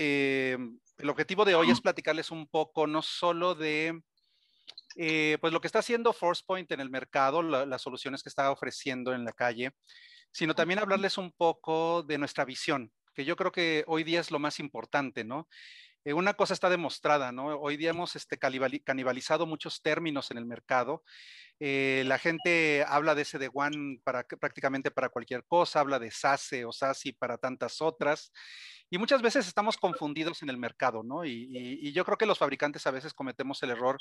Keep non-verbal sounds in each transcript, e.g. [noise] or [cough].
eh, el objetivo de hoy es mm. platicarles un poco no solo de eh, pues lo que está haciendo ForcePoint en el mercado, las soluciones que está ofreciendo en la calle, sino también hablarles un poco de nuestra visión, que yo creo que hoy día es lo más importante, ¿no? Eh, una cosa está demostrada, ¿no? Hoy día hemos este, canibalizado muchos términos en el mercado eh, la gente habla de ese de One para, prácticamente para cualquier cosa, habla de SASE o SASI para tantas otras. Y muchas veces estamos confundidos en el mercado, ¿no? Y, yo creo que los fabricantes a veces cometemos el error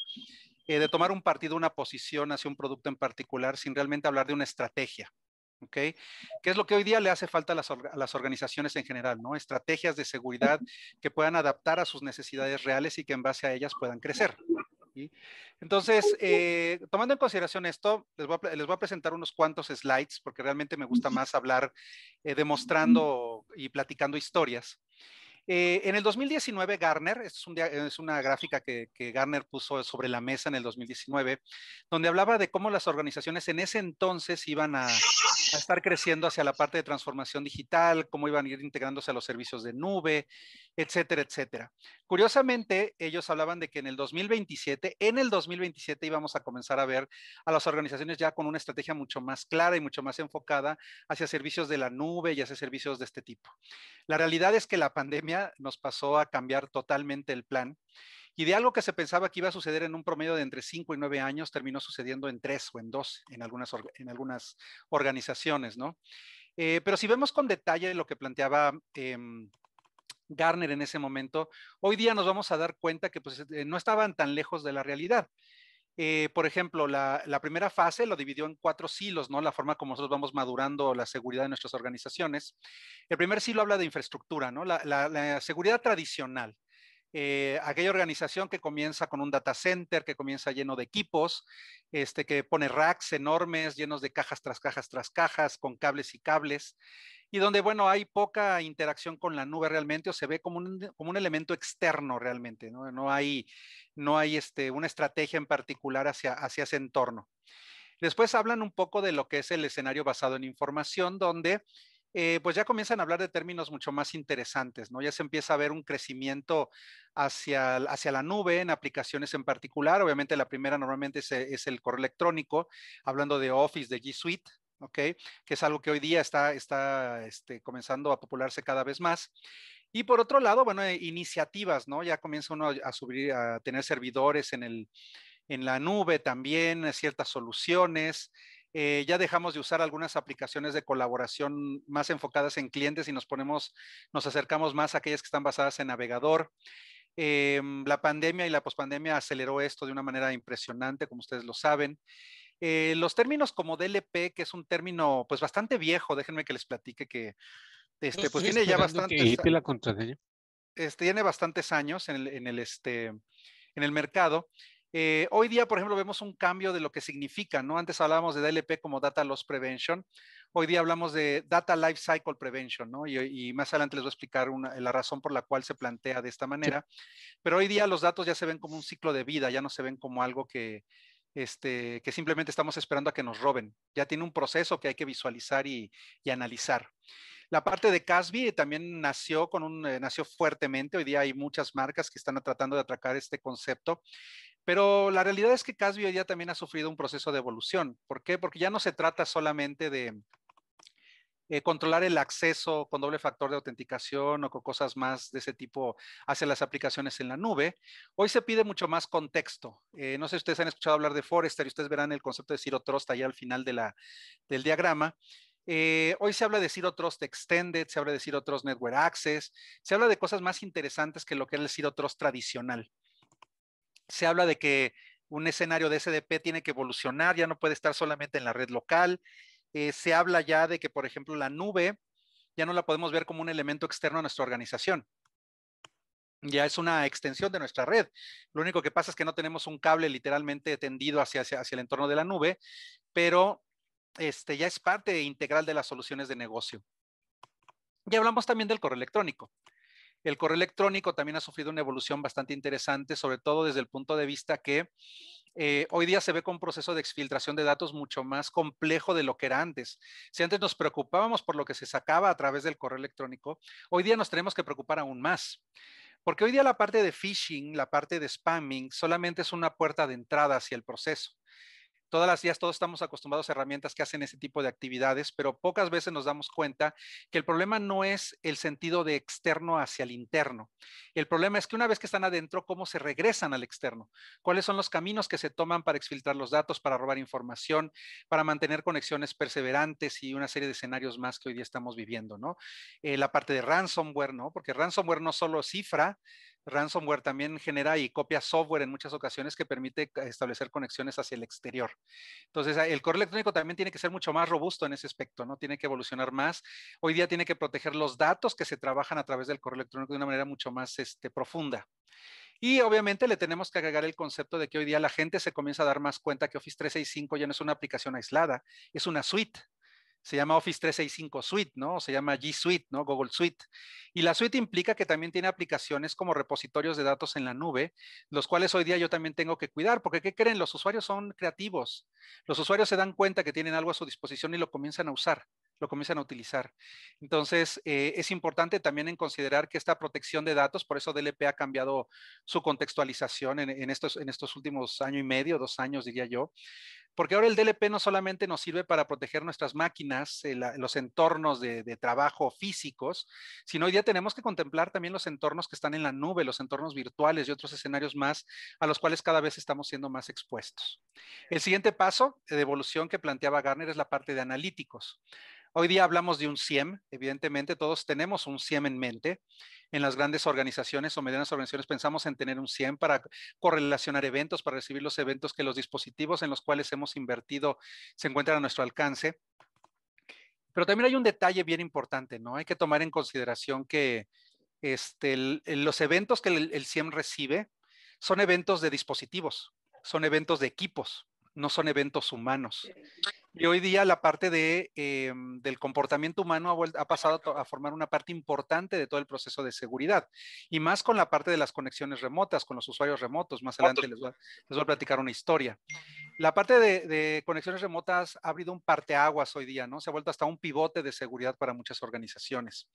eh, de tomar un partido, una posición hacia un producto en particular sin realmente hablar de una estrategia. Okay. ¿Qué es lo que hoy día le hace falta a las, a las, organizaciones en general? ¿no? Estrategias de seguridad que puedan adaptar a sus necesidades reales y que en base a ellas puedan crecer. Entonces, eh, tomando en consideración esto, les voy, a, presentar unos cuantos slides porque realmente me gusta más hablar eh, demostrando y platicando historias. Eh, en el 2019, Garner, es, un, es una gráfica que, Garner puso sobre la mesa en el 2019, donde hablaba de cómo las organizaciones en ese entonces iban a, a estar creciendo hacia la parte de transformación digital, cómo iban a ir integrándose a los servicios de nube, etcétera, etcétera. Curiosamente, ellos hablaban de que en el 2027, en el 2027 íbamos a comenzar a ver a las organizaciones ya con una estrategia mucho más clara y mucho más enfocada hacia servicios de la nube y hacia servicios de este tipo. La realidad es que la pandemia nos pasó a cambiar totalmente el plan y de algo que se pensaba que iba a suceder en un promedio de entre 5 y 9 años, terminó sucediendo en 3 o en 2 en algunas, organizaciones, ¿no? Eh, pero si vemos con detalle lo que planteaba em, Garner en ese momento, hoy día nos vamos a dar cuenta que pues, eh, no estaban tan lejos de la realidad. Eh, por ejemplo, la, primera fase lo dividió en cuatro silos, ¿no? La forma como nosotros vamos madurando la seguridad de nuestras organizaciones. El primer silo habla de infraestructura, ¿no? La, seguridad tradicional. Eh, aquella organización que comienza con un data center, que comienza lleno de equipos, este, que pone racks enormes, llenos de cajas tras cajas tras cajas, con cables y cables y donde, bueno, hay poca interacción con la nube realmente o se ve como un, elemento externo realmente, ¿no? no hay, no hay este, una estrategia en particular hacia, hacia ese entorno. Después hablan un poco de lo que es el escenario basado en información, donde eh, pues ya comienzan a hablar de términos mucho más interesantes, ¿no? Ya se empieza a ver un crecimiento hacia, hacia la nube en aplicaciones en particular. Obviamente la primera normalmente es el correo electrónico, hablando de Office, de G Suite, que es algo que hoy día está, está este, comenzando a popularse cada vez más. Y por otro lado, bueno, eh, iniciativas, ¿no? Ya comienza uno a subir, a tener servidores en, el, en la nube también, eh, ciertas soluciones. Eh, ya dejamos de usar algunas aplicaciones de colaboración más enfocadas en clientes y nos ponemos, nos acercamos más a aquellas que están basadas en navegador. Em, la pandemia y la pospandemia aceleró esto de una manera impresionante, como ustedes lo saben. Eh, los términos como DLP, que es un término pues bastante viejo, déjenme que les platique que este, pues tiene ya bastantes, Este, tiene bastantes años en el, este, en el mercado. Eh, hoy día, por ejemplo, vemos un cambio de lo que significa, ¿no? Antes hablábamos de DLP como Data Loss Prevention, hoy día hablamos de Data Life Cycle Prevention, ¿no? Y, más adelante les voy a explicar una, la razón por la cual se plantea de esta manera, pero hoy día los datos ya se ven como un ciclo de vida, ya no se ven como algo que, este, que simplemente estamos esperando a que nos roben. Ya tiene un proceso que hay que visualizar y, analizar. La parte de Casby también nació, con un, eh, nació fuertemente. Hoy día hay muchas marcas que están tratando de atracar este concepto. Pero la realidad es que Casby hoy día también ha sufrido un proceso de evolución. ¿Por qué? Porque ya no se trata solamente de, eh, controlar el acceso con doble factor de autenticación o con cosas más de ese tipo hacia las aplicaciones en la nube. Hoy se pide mucho más contexto. Eh, no sé si ustedes han escuchado hablar de Forrester y ustedes verán el concepto de Zero Trust allá al final de del diagrama. Eh, hoy se habla de Zero Trust Extended, se habla de Zero Trust Network Access, se habla de cosas más interesantes que lo que era el Zero Trust tradicional. Se habla de que un escenario de SDP tiene que evolucionar, ya no puede estar solamente en la red local eh, se habla ya de que, por ejemplo, la nube ya no la podemos ver como un elemento externo a nuestra organización. Ya es una extensión de nuestra red. Lo único que pasa es que no tenemos un cable literalmente tendido hacia, hacia, el entorno de la nube, pero este, ya es parte integral de las soluciones de negocio. Y hablamos también del correo electrónico. El correo electrónico también ha sufrido una evolución bastante interesante, sobre todo desde el punto de vista que eh, hoy día se ve con un proceso de exfiltración de datos mucho más complejo de lo que era antes. Si antes nos preocupábamos por lo que se sacaba a través del correo electrónico, hoy día nos tenemos que preocupar aún más. Porque hoy día la parte de phishing, la parte de spamming, solamente es una puerta de entrada hacia el proceso todas las días todos estamos acostumbrados a herramientas que hacen ese tipo de actividades, pero pocas veces nos damos cuenta que el problema no es el sentido de externo hacia el interno. El problema es que una vez que están adentro, ¿cómo se regresan al externo? ¿Cuáles son los caminos que se toman para exfiltrar los datos, para robar información, para mantener conexiones perseverantes y una serie de escenarios más que hoy día estamos viviendo, ¿no? Eh, la parte de ransomware, ¿no? Porque ransomware no solo cifra, ransomware también genera y copia software en muchas ocasiones que permite establecer conexiones hacia el exterior. Entonces, ah, el correo electrónico también tiene que ser mucho más robusto en ese aspecto, ¿no? Tiene que evolucionar más. Hoy día tiene que proteger los datos que se trabajan a través del correo electrónico de una manera mucho más este, profunda. Y obviamente le tenemos que agregar el concepto de que hoy día la gente se comienza a dar más cuenta que Office 365 ya no es una aplicación aislada, es una suite se llama Office 365 Suite, ¿no? se llama G Suite, ¿no? Google Suite. Y la suite implica que también tiene aplicaciones como repositorios de datos en la nube, los cuales hoy día yo también tengo que cuidar, porque ¿qué creen? Los usuarios son creativos. Los usuarios se dan cuenta que tienen algo a su disposición y lo comienzan a usar lo comienzan a utilizar. Entonces, eh, es importante también en considerar que esta protección de datos, por eso DLP ha cambiado su contextualización en, estos, en estos últimos año y medio, dos años, diría yo, porque ahora el DLP no solamente nos sirve para proteger nuestras máquinas, eh, los entornos de, trabajo físicos, sino hoy día tenemos que contemplar también los entornos que están en la nube, los entornos virtuales y otros escenarios más a los cuales cada vez estamos siendo más expuestos. El siguiente paso de evolución que planteaba Garner es la parte de analíticos. Hoy día hablamos de un CIEM, evidentemente todos tenemos un CIEM en mente. En las grandes organizaciones o medianas organizaciones pensamos en tener un CIEM para correlacionar eventos, para recibir los eventos que los dispositivos en los cuales hemos invertido se encuentran a nuestro alcance. Pero también hay un detalle bien importante, ¿no? Hay que tomar en consideración que este, los eventos que el, el CIEM recibe son eventos de dispositivos, son eventos de equipos, no son eventos humanos. Y hoy día la parte de, em, del comportamiento humano ha, ha pasado a, formar una parte importante de todo el proceso de seguridad. Y más con la parte de las conexiones remotas, con los usuarios remotos. Más adelante les voy, les voy a platicar una historia. La parte de, conexiones remotas ha abrido un parteaguas hoy día, ¿no? Se ha vuelto hasta un pivote de seguridad para muchas organizaciones.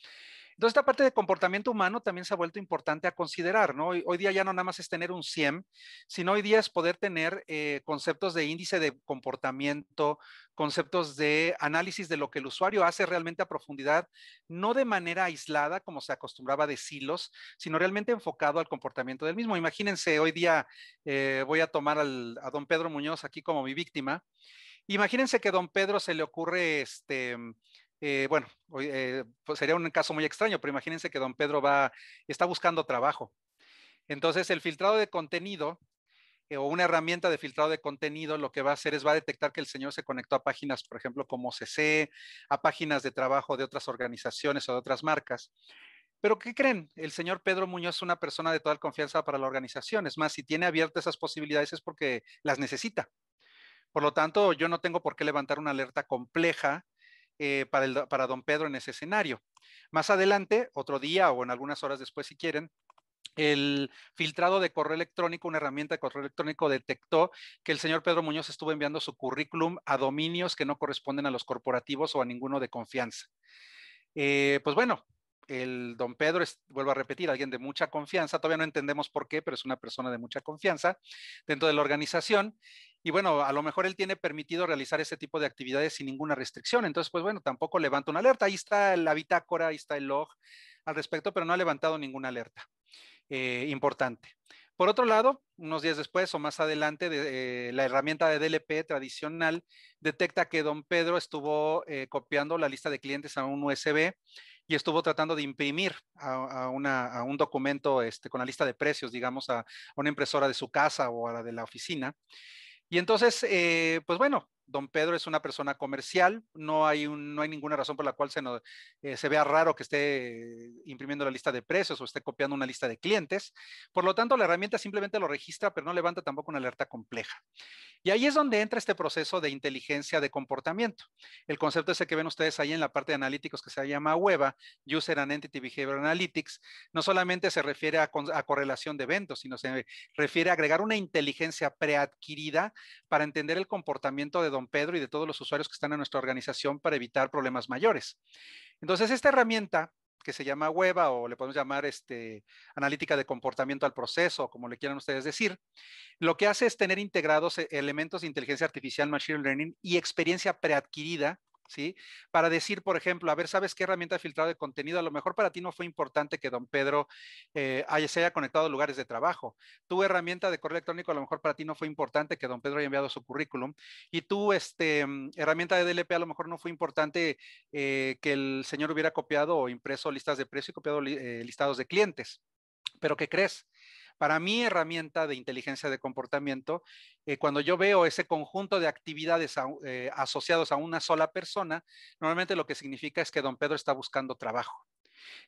Entonces, esta parte de comportamiento humano también se ha vuelto importante a considerar, ¿no? Hoy, día ya no nada más es tener un CIEM, sino hoy día es poder tener eh, conceptos de índice de comportamiento, conceptos de análisis de lo que el usuario hace realmente a profundidad, no de manera aislada como se acostumbraba de silos, sino realmente enfocado al comportamiento del mismo. Imagínense, hoy día eh, voy a tomar al, a don Pedro Muñoz aquí como mi víctima. Imagínense que don Pedro se le ocurre este... Eh, bueno, eh, pues sería un caso muy extraño, pero imagínense que don Pedro va, está buscando trabajo. Entonces, el filtrado de contenido eh, o una herramienta de filtrado de contenido lo que va a hacer es va a detectar que el señor se conectó a páginas, por ejemplo, como CC, a páginas de trabajo de otras organizaciones o de otras marcas. Pero ¿qué creen? El señor Pedro Muñoz es una persona de total confianza para la organización. Es más, si tiene abiertas esas posibilidades es porque las necesita. Por lo tanto, yo no tengo por qué levantar una alerta compleja eh, para don Pedro en ese escenario. Más adelante, otro día o en algunas horas después, si quieren, el filtrado de correo electrónico, una herramienta de correo electrónico detectó que el señor Pedro Muñoz estuvo enviando su currículum a dominios que no corresponden a los corporativos o a ninguno de confianza. Eh, pues bueno, el don Pedro es, vuelvo a repetir, alguien de mucha confianza, todavía no entendemos por qué, pero es una persona de mucha confianza dentro de la organización. Y bueno, a lo mejor él tiene permitido realizar ese tipo de actividades sin ninguna restricción. Entonces, pues bueno, tampoco levanta una alerta. Ahí está la bitácora, ahí está el log al respecto, pero no ha levantado ninguna alerta. Eh, importante. Por otro lado, unos días después o más adelante, eh, la herramienta de DLP tradicional detecta que don Pedro estuvo eh, copiando la lista de clientes a un USB y estuvo tratando de imprimir a, un documento este, con la lista de precios, digamos, a, una impresora de su casa o a la de la oficina. Y entonces, pues bueno, don Pedro es una persona comercial, no hay, no hay ninguna razón por la cual se, eh, se vea raro que esté imprimiendo la lista de precios o esté copiando una lista de clientes. Por lo tanto, la herramienta simplemente lo registra, pero no levanta tampoco una alerta compleja. Y ahí es donde entra este proceso de inteligencia de comportamiento. El concepto ese que ven ustedes ahí en la parte de analíticos que se llama UEBA, User and Entity Behavior Analytics, no solamente se refiere a, correlación de eventos, sino se refiere a agregar una inteligencia preadquirida para entender el comportamiento de don Pedro y de todos los usuarios que están en nuestra organización para evitar problemas mayores. Entonces, esta herramienta que se llama Hueva o le podemos llamar este, analítica de comportamiento al proceso, como le quieran ustedes decir, lo que hace es tener integrados eh, elementos de inteligencia artificial, machine learning y experiencia preadquirida para decir, por ejemplo, a ver, ¿sabes qué herramienta de filtrado de contenido? A lo mejor para ti no fue importante que don Pedro eh, se haya conectado a lugares de trabajo. Tu herramienta de correo electrónico, a lo mejor para ti no fue importante que don Pedro haya enviado su currículum. Y tu este, mm, herramienta de DLP, a lo mejor no fue importante eh, que el señor hubiera copiado o impreso listas de precio y copiado eh, listados de clientes. Pero ¿qué crees? Para mi herramienta de inteligencia de comportamiento, eh, cuando yo veo ese conjunto de actividades eh, asociados a una sola persona, normalmente lo que significa es que don Pedro está buscando trabajo.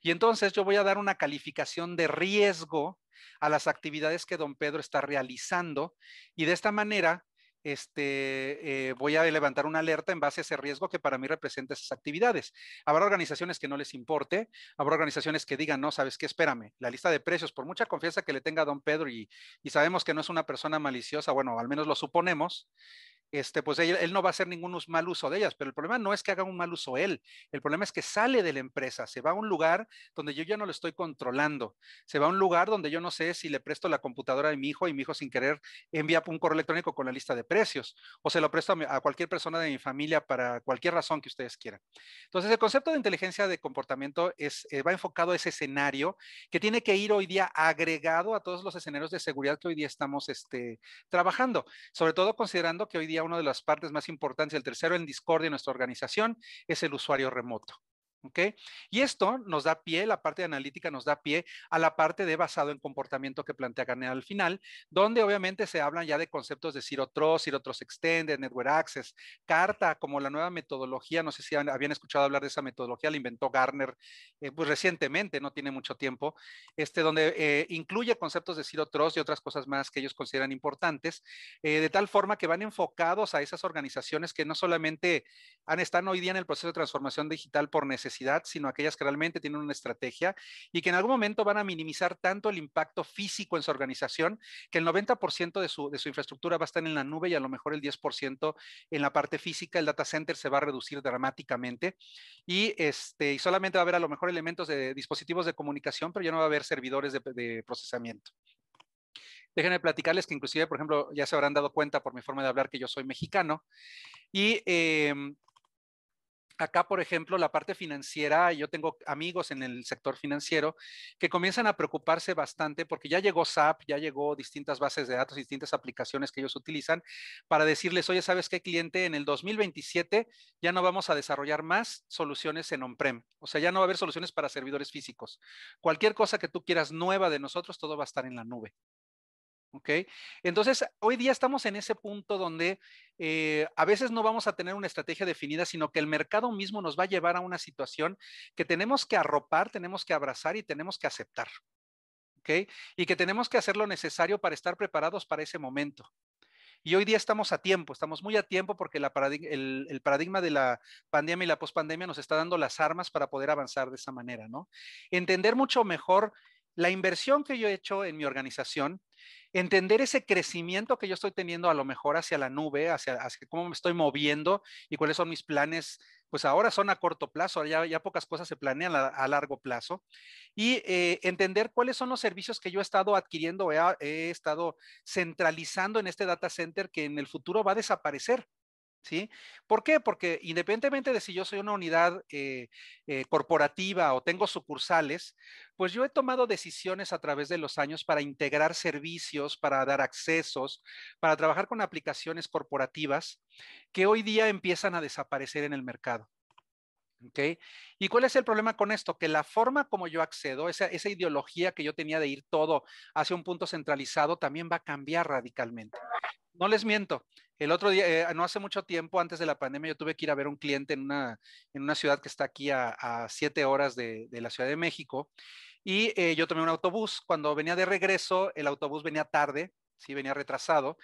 Y entonces yo voy a dar una calificación de riesgo a las actividades que don Pedro está realizando y de esta manera este, eh, voy a levantar una alerta en base a ese riesgo que para mí representa esas actividades. Habrá organizaciones que no les importe, habrá organizaciones que digan, no, sabes qué, espérame, la lista de precios, por mucha confianza que le tenga a don Pedro y, y sabemos que no es una persona maliciosa, bueno, al menos lo suponemos, este, pues él, no va a hacer ningún mal uso de ellas, pero el problema no es que haga un mal uso él, el problema es que sale de la empresa, se va a un lugar donde yo ya no lo estoy controlando, se va a un lugar donde yo no sé si le presto la computadora a mi hijo y mi hijo sin querer envía un correo electrónico con la lista de precios o se lo presto a, cualquier persona de mi familia para cualquier razón que ustedes quieran. Entonces, el concepto de inteligencia de comportamiento es, eh, va enfocado a ese escenario que tiene que ir hoy día agregado a todos los escenarios de seguridad que hoy día estamos este, trabajando, sobre todo considerando que hoy día una de las partes más importantes, el tercero en discordia en nuestra organización, es el usuario remoto. Y esto nos da pie, la parte de analítica nos da pie a la parte de basado en comportamiento que plantea Garner al final, donde obviamente se hablan ya de conceptos de Zero Trust, Zero Extended, Network Access, Carta, como la nueva metodología, no sé si habían escuchado hablar de esa metodología, la inventó Garner eh, pues, recientemente, no tiene mucho tiempo, este, donde eh, incluye conceptos de Zero y otras cosas más que ellos consideran importantes, eh, de tal forma que van enfocados a esas organizaciones que no solamente han, estado hoy día en el proceso de transformación digital por necesidad, sino aquellas que realmente tienen una estrategia y que en algún momento van a minimizar tanto el impacto físico en su organización que el 90% de su, infraestructura va a estar en la nube y a lo mejor el 10% en la parte física. El data center se va a reducir dramáticamente y, este, y solamente va a haber a lo mejor elementos de dispositivos de comunicación, pero ya no va a haber servidores de, procesamiento. Déjenme platicarles que inclusive, por ejemplo, ya se habrán dado cuenta por mi forma de hablar que yo soy mexicano. Y em, Acá, por ejemplo, la parte financiera, yo tengo amigos en el sector financiero que comienzan a preocuparse bastante porque ya llegó SAP, ya llegó distintas bases de datos, distintas aplicaciones que ellos utilizan para decirles, oye, ¿sabes qué cliente? En el 2027 ya no vamos a desarrollar más soluciones en on-prem, o sea, ya no va a haber soluciones para servidores físicos. Cualquier cosa que tú quieras nueva de nosotros, todo va a estar en la nube. ¿ok? Entonces, hoy día estamos en ese punto donde eh, a veces no vamos a tener una estrategia definida, sino que el mercado mismo nos va a llevar a una situación que tenemos que arropar, tenemos que abrazar y tenemos que aceptar, ¿ok? Y que tenemos que hacer lo necesario para estar preparados para ese momento. Y hoy día estamos a tiempo, estamos muy a tiempo porque el, paradigma de la pandemia y la pospandemia nos está dando las armas para poder avanzar de esa manera, ¿no? Entender mucho mejor la inversión que yo he hecho en mi organización, entender ese crecimiento que yo estoy teniendo a lo mejor hacia la nube, hacia, cómo me estoy moviendo y cuáles son mis planes, pues ahora son a corto plazo, ya, pocas cosas se planean a, largo plazo, y eh, entender cuáles son los servicios que yo he estado adquiriendo, he estado centralizando en este data center que en el futuro va a desaparecer ¿Sí? ¿Por qué? Porque independientemente de si yo soy una unidad eh, eh, corporativa o tengo sucursales, pues yo he tomado decisiones a través de los años para integrar servicios, para dar accesos, para trabajar con aplicaciones corporativas que hoy día empiezan a desaparecer en el mercado. ¿Okay? ¿Y cuál es el problema con esto? Que la forma como yo accedo, esa ideología que yo tenía de ir todo hacia un punto centralizado, también va a cambiar radicalmente no les miento, el otro día, eh, no hace mucho tiempo, antes de la pandemia, yo tuve que ir a ver un cliente en una, ciudad que está aquí a, siete horas de, la Ciudad de México. Y eh, yo tomé un autobús. Cuando venía de regreso, el autobús venía tarde, sí, venía retrasado.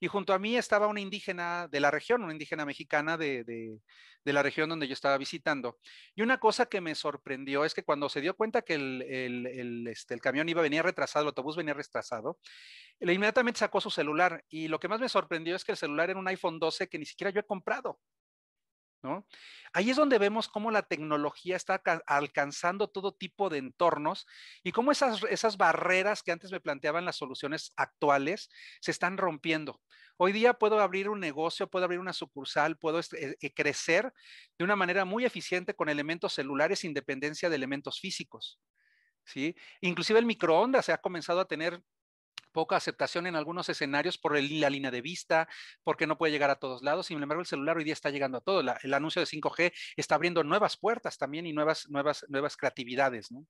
Y junto a mí estaba una indígena de la región, una indígena mexicana de, la región donde yo estaba visitando. Y una cosa que me sorprendió es que cuando se dio cuenta que el, el, el, este, camión iba, a venir retrasado, el autobús venía retrasado, inmediatamente sacó su celular. Y lo que más me sorprendió es que el celular era un iPhone 12 que ni siquiera yo he comprado. Ahí es donde vemos cómo la tecnología está alcanzando todo tipo de entornos y cómo esas, esas barreras que antes me planteaban las soluciones actuales se están rompiendo. Hoy día puedo abrir un negocio, puedo abrir una sucursal, puedo este, eh, crecer de una manera muy eficiente con elementos celulares sin de elementos físicos. ¿Sí? Inclusive el microondas se ha comenzado a tener poca aceptación en algunos escenarios por la línea de vista, porque no puede llegar a todos lados. Sin embargo, el celular hoy día está llegando a todo. el anuncio de 5G está abriendo nuevas puertas también y nuevas, nuevas, nuevas creatividades. ¿no?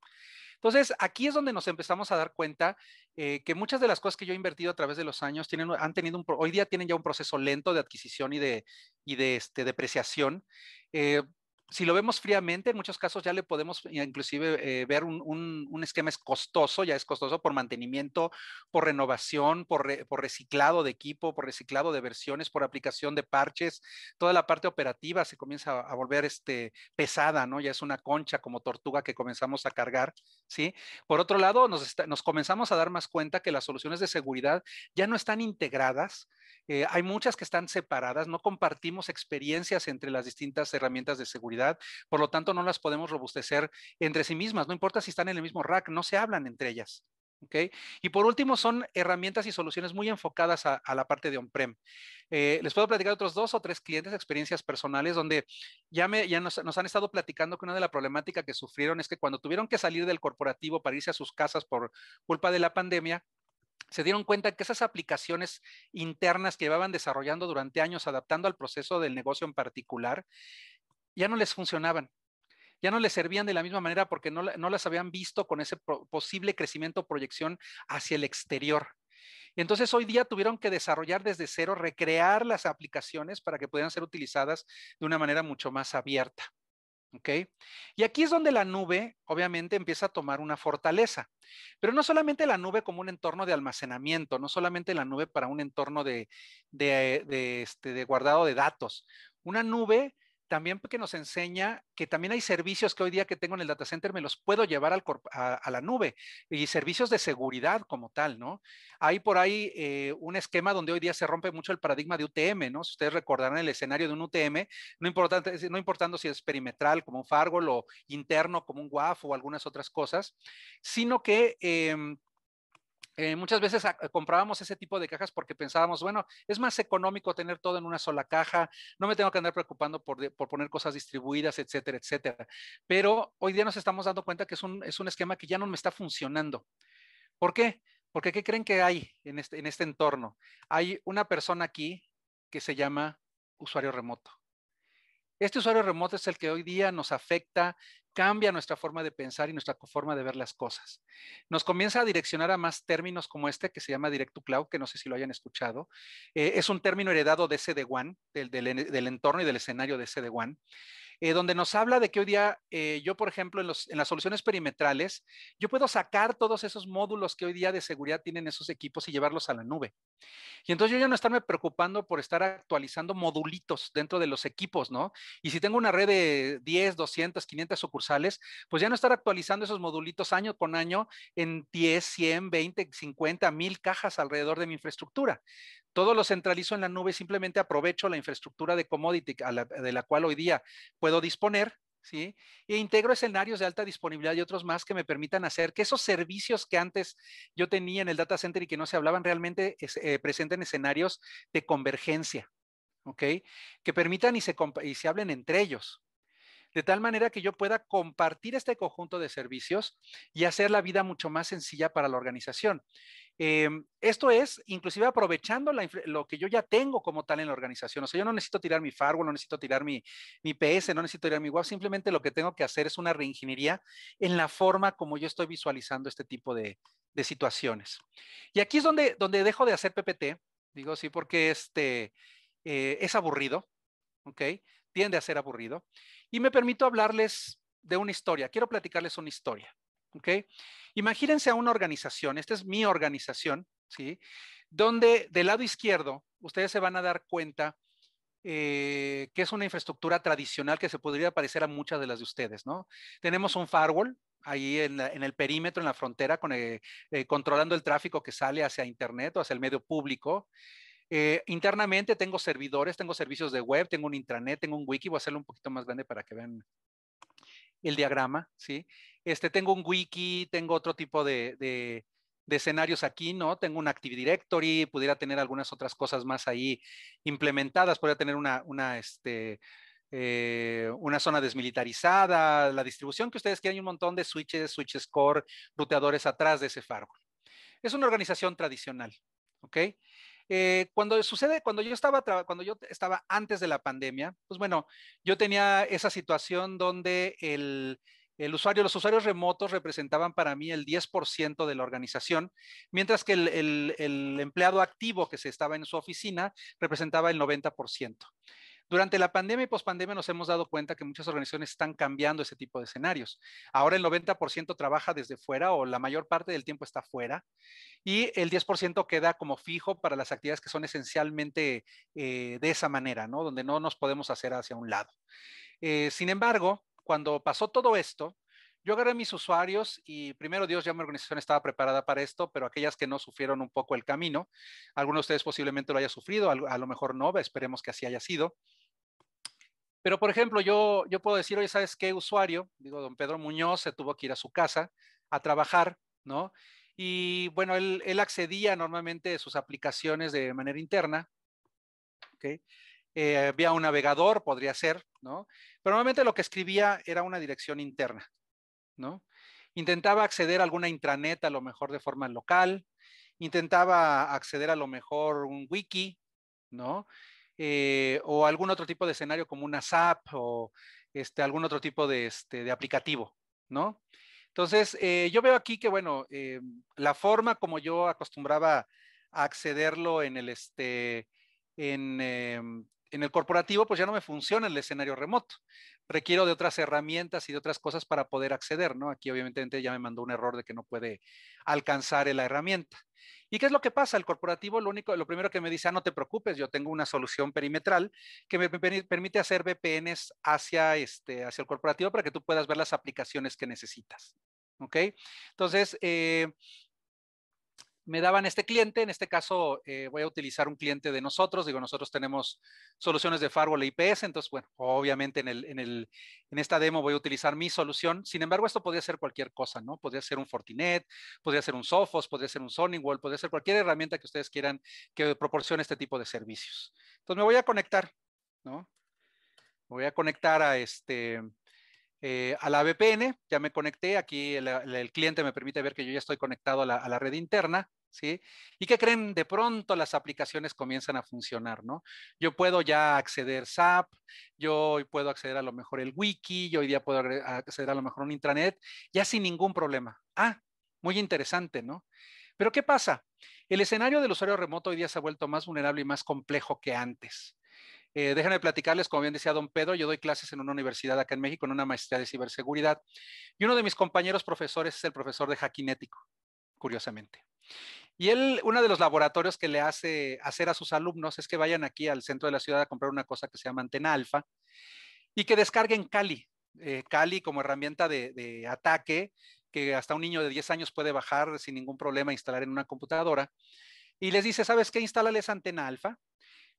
Entonces, aquí es donde nos empezamos a dar cuenta eh, que muchas de las cosas que yo he invertido a través de los años tienen, han tenido un, hoy día tienen ya un proceso lento de adquisición y de, y este, depreciación. Eh, si lo vemos fríamente, en muchos casos ya le podemos inclusive eh, ver un, un, esquema es costoso, ya es costoso por mantenimiento, por renovación, por, por, reciclado de equipo, por reciclado de versiones, por aplicación de parches, toda la parte operativa se comienza a, volver este, pesada, ¿no? Ya es una concha como tortuga que comenzamos a cargar, ¿sí? Por otro lado, nos, nos comenzamos a dar más cuenta que las soluciones de seguridad ya no están integradas, eh, hay muchas que están separadas, no compartimos experiencias entre las distintas herramientas de seguridad, por lo tanto no las podemos robustecer entre sí mismas, no importa si están en el mismo rack, no se hablan entre ellas. ¿Okay? Y por último, son herramientas y soluciones muy enfocadas a, la parte de on-prem. Eh, les puedo platicar otros dos o tres clientes, experiencias personales, donde ya, me, ya nos, nos, han estado platicando que una de las problemáticas que sufrieron es que cuando tuvieron que salir del corporativo para irse a sus casas por culpa de la pandemia, se dieron cuenta que esas aplicaciones internas que llevaban desarrollando durante años, adaptando al proceso del negocio en particular, ya no les funcionaban ya no les servían de la misma manera porque no, las habían visto con ese posible crecimiento o proyección hacia el exterior. Y entonces hoy día tuvieron que desarrollar desde cero, recrear las aplicaciones para que pudieran ser utilizadas de una manera mucho más abierta. Y aquí es donde la nube, obviamente, empieza a tomar una fortaleza. Pero no solamente la nube como un entorno de almacenamiento, no solamente la nube para un entorno de, de, de este, guardado de datos. Una nube también que nos enseña que también hay servicios que hoy día que tengo en el data center me los puedo llevar al a, la nube y servicios de seguridad como tal, ¿no? Hay por ahí eh, un esquema donde hoy día se rompe mucho el paradigma de UTM, ¿no? Si ustedes recordarán el escenario de un UTM, no, importante, no importando si es perimetral como un firewall o interno como un WAF o algunas otras cosas, sino que... Em, eh, muchas veces eh, comprábamos ese tipo de cajas porque pensábamos, bueno, es más económico tener todo en una sola caja, no me tengo que andar preocupando por, por poner cosas distribuidas, etcétera, etcétera. Pero hoy día nos estamos dando cuenta que es un, es un esquema que ya no me está funcionando. ¿Por qué? Porque ¿qué creen que hay en este, en este entorno? Hay una persona aquí que se llama usuario remoto. Este usuario remoto es el que hoy día nos afecta, cambia nuestra forma de pensar y nuestra forma de ver las cosas. Nos comienza a direccionar a más términos como este que se llama Direct to Cloud, que no sé si lo hayan escuchado. Eh, es un término heredado de CD1, del, entorno y del escenario de CD1. Eh, donde nos habla de que hoy día eh, yo, por ejemplo, en, las soluciones perimetrales, yo puedo sacar todos esos módulos que hoy día de seguridad tienen esos equipos y llevarlos a la nube. Y entonces yo ya no estarme preocupando por estar actualizando modulitos dentro de los equipos, ¿no? Y si tengo una red de 10, 200, 500 sucursales, pues ya no estar actualizando esos modulitos año con año en 10, 100, 20, 50, 1000 cajas alrededor de mi infraestructura. Todo lo centralizo en la nube, simplemente aprovecho la infraestructura de commodity de la cual hoy día puedo disponer ¿sí? E integro escenarios de alta disponibilidad y otros más que me permitan hacer que esos servicios que antes yo tenía en el data center y que no se hablaban realmente eh, presenten escenarios de convergencia, ¿ok? Que permitan y se, y se hablen entre ellos. De tal manera que yo pueda compartir este conjunto de servicios y hacer la vida mucho más sencilla para la organización. Em, esto es inclusive aprovechando lo que yo ya tengo como tal en la organización. O sea, yo no necesito tirar mi firewall, no necesito tirar mi, mi PS, no necesito tirar mi web. Simplemente lo que tengo que hacer es una reingeniería en la forma como yo estoy visualizando este tipo de, situaciones. Y aquí es donde, donde dejo de hacer PPT. Digo, sí, porque este, eh, es aburrido. ¿Ok? Tiende a ser aburrido. Y me permito hablarles de una historia. Quiero platicarles una historia. ¿okay? Imagínense a una organización, esta es mi organización, ¿sí? Donde del lado izquierdo ustedes se van a dar cuenta eh, que es una infraestructura tradicional que se podría parecer a muchas de las de ustedes, ¿no? Tenemos un firewall, ahí en, el perímetro, en la frontera, con, eh, eh, controlando el tráfico que sale hacia Internet o hacia el medio público. internamente tengo servidores, tengo servicios de web, tengo un intranet, tengo un wiki, voy a hacerlo un poquito más grande para que vean el diagrama, ¿sí? Este, tengo un wiki, tengo otro tipo de, escenarios aquí, ¿no? Tengo un Active Directory, pudiera tener algunas otras cosas más ahí implementadas, podría tener una, este, eh, una zona desmilitarizada, la distribución que ustedes quieran, y un montón de switches, switches core, ruteadores atrás de ese firewall. Es una organización tradicional, ¿ok? Eh, cuando sucede, cuando yo estaba, cuando yo estaba antes de la pandemia, pues bueno, yo tenía esa situación donde el, el usuario, los usuarios remotos representaban para mí el 10% de la organización, mientras que el, empleado activo que se estaba en su oficina representaba el 90%. Durante la pandemia y pospandemia nos hemos dado cuenta que muchas organizaciones están cambiando ese tipo de escenarios. Ahora el 90% trabaja desde fuera o la mayor parte del tiempo está fuera y el 10% queda como fijo para las actividades que son esencialmente eh, de esa manera, ¿no? Donde no nos podemos hacer hacia un lado. Eh, sin embargo, cuando pasó todo esto, yo agarré mis usuarios y primero Dios, ya mi organización estaba preparada para esto, pero aquellas que no sufrieron un poco el camino, algunos de ustedes posiblemente lo haya sufrido, a lo mejor no, esperemos que así haya sido. Pero, por ejemplo, yo, yo puedo decir, hoy ¿sabes qué usuario? Digo, don Pedro Muñoz se tuvo que ir a su casa a trabajar, ¿no? Y bueno, él, él accedía normalmente a sus aplicaciones de manera interna, ¿ok? Eh, vía un navegador, podría ser, ¿no? Pero normalmente lo que escribía era una dirección interna, ¿no? Intentaba acceder a alguna intranet, a lo mejor de forma local, intentaba acceder a lo mejor un wiki, ¿no? Eh, o algún otro tipo de escenario como una SAP o este, algún otro tipo de, este, aplicativo, ¿no? Entonces, eh, yo veo aquí que, bueno, la forma como yo acostumbraba a accederlo en el, este, en, em, en el corporativo pues ya no me funciona el escenario remoto. Requiero de otras herramientas y de otras cosas para poder acceder, ¿no? Aquí obviamente ya me mandó un error de que no puede alcanzar la herramienta. ¿Y qué es lo que pasa? El corporativo lo único, lo primero que me dice, ah, no te preocupes, yo tengo una solución perimetral que me permite hacer VPNs hacia, este, hacia el corporativo para que tú puedas ver las aplicaciones que necesitas. ¿Ok? Entonces, eh, me daban este cliente, en este caso eh, voy a utilizar un cliente de nosotros, digo, nosotros tenemos soluciones de firewall e IPS, entonces, bueno, obviamente en, esta demo voy a utilizar mi solución, sin embargo, esto podría ser cualquier cosa, ¿no? Podría ser un Fortinet, podría ser un Sophos, podría ser un SonicWall, podría ser cualquier herramienta que ustedes quieran que proporcione este tipo de servicios. Entonces, me voy a conectar, ¿no? Me voy a conectar a este... Eh, a la VPN, ya me conecté, aquí el, cliente me permite ver que yo ya estoy conectado a la red interna. ¿sí? ¿Y qué creen? De pronto las aplicaciones comienzan a funcionar, ¿no? Yo puedo ya acceder SAP, yo hoy puedo acceder a lo mejor el wiki, yo hoy día puedo acceder a lo mejor un intranet, ya sin ningún problema. Ah, muy interesante, ¿no? Pero ¿qué pasa? El escenario del usuario remoto hoy día se ha vuelto más vulnerable y más complejo que antes. Eh, déjenme platicarles, como bien decía don Pedro, yo doy clases en una universidad acá en México, en una maestría de ciberseguridad, y uno de mis compañeros profesores es el profesor de hackinético curiosamente. Y él, uno de los laboratorios que le hace hacer a sus alumnos es que vayan aquí al centro de la ciudad a comprar una cosa que se llama antena alfa y que descarguen Cali. Cali eh, como herramienta de, ataque que hasta un niño de 10 años puede bajar sin ningún problema, instalar en una computadora. Y les dice, ¿sabes qué? Instálales antena alfa,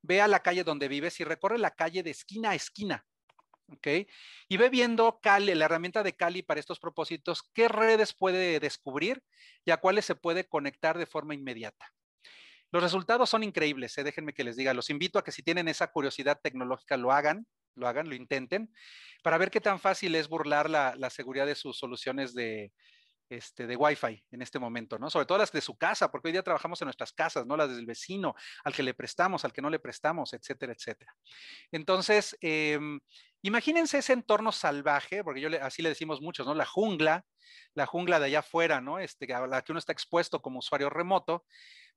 ve a la calle donde vives y recorre la calle de esquina a esquina ¿ok? Y ve viendo Cali, la herramienta de Cali para estos propósitos, qué redes puede descubrir y a cuáles se puede conectar de forma inmediata. Los resultados son increíbles, eh, déjenme que les diga, los invito a que si tienen esa curiosidad tecnológica lo hagan, lo hagan, lo intenten, para ver qué tan fácil es burlar la, seguridad de sus soluciones de, este, de Wi-Fi en este momento, ¿no? Sobre todo las de su casa, porque hoy día trabajamos en nuestras casas, ¿no? Las del vecino, al que le prestamos, al que no le prestamos, etcétera, etcétera. Entonces, em, Imagínense ese entorno salvaje, porque yo así le decimos muchos, ¿no? La jungla, la jungla de allá afuera, ¿no? Este, a la que uno está expuesto como usuario remoto,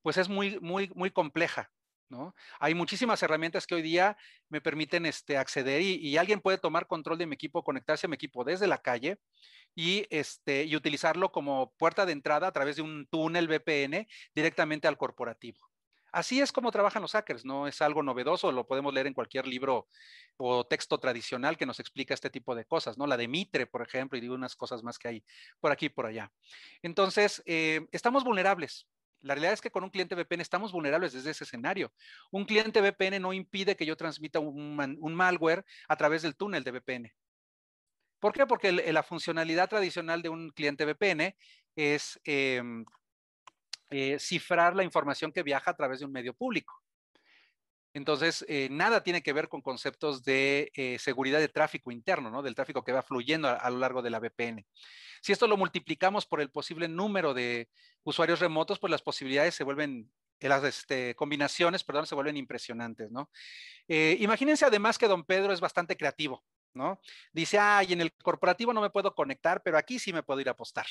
pues es muy, muy, muy compleja, ¿no? Hay muchísimas herramientas que hoy día me permiten este, acceder y, alguien puede tomar control de mi equipo, conectarse a mi equipo desde la calle y este, utilizarlo como puerta de entrada a través de un túnel VPN directamente al corporativo. Así es como trabajan los hackers, no es algo novedoso, lo podemos leer en cualquier libro o texto tradicional que nos explica este tipo de cosas, ¿no? La de Mitre, por ejemplo, y digo unas cosas más que hay por aquí y por allá. Entonces, eh, estamos vulnerables, la realidad es que con un cliente VPN estamos vulnerables desde ese escenario. Un cliente VPN no impide que yo transmita un, malware a través del túnel de VPN. ¿Por qué? Porque la funcionalidad tradicional de un cliente VPN es em, eh, cifrar la información que viaja a través de un medio público. Entonces, eh, nada tiene que ver con conceptos de eh, seguridad de tráfico interno, ¿no? Del tráfico que va fluyendo a, lo largo de la VPN. Si esto lo multiplicamos por el posible número de usuarios remotos, pues las posibilidades se vuelven, las este, combinaciones, perdón, se vuelven impresionantes, ¿no? imagínense además que don Pedro es bastante creativo, ¿no? Dice, ay, y en el corporativo no me puedo conectar, pero aquí sí me puedo ir a apostar.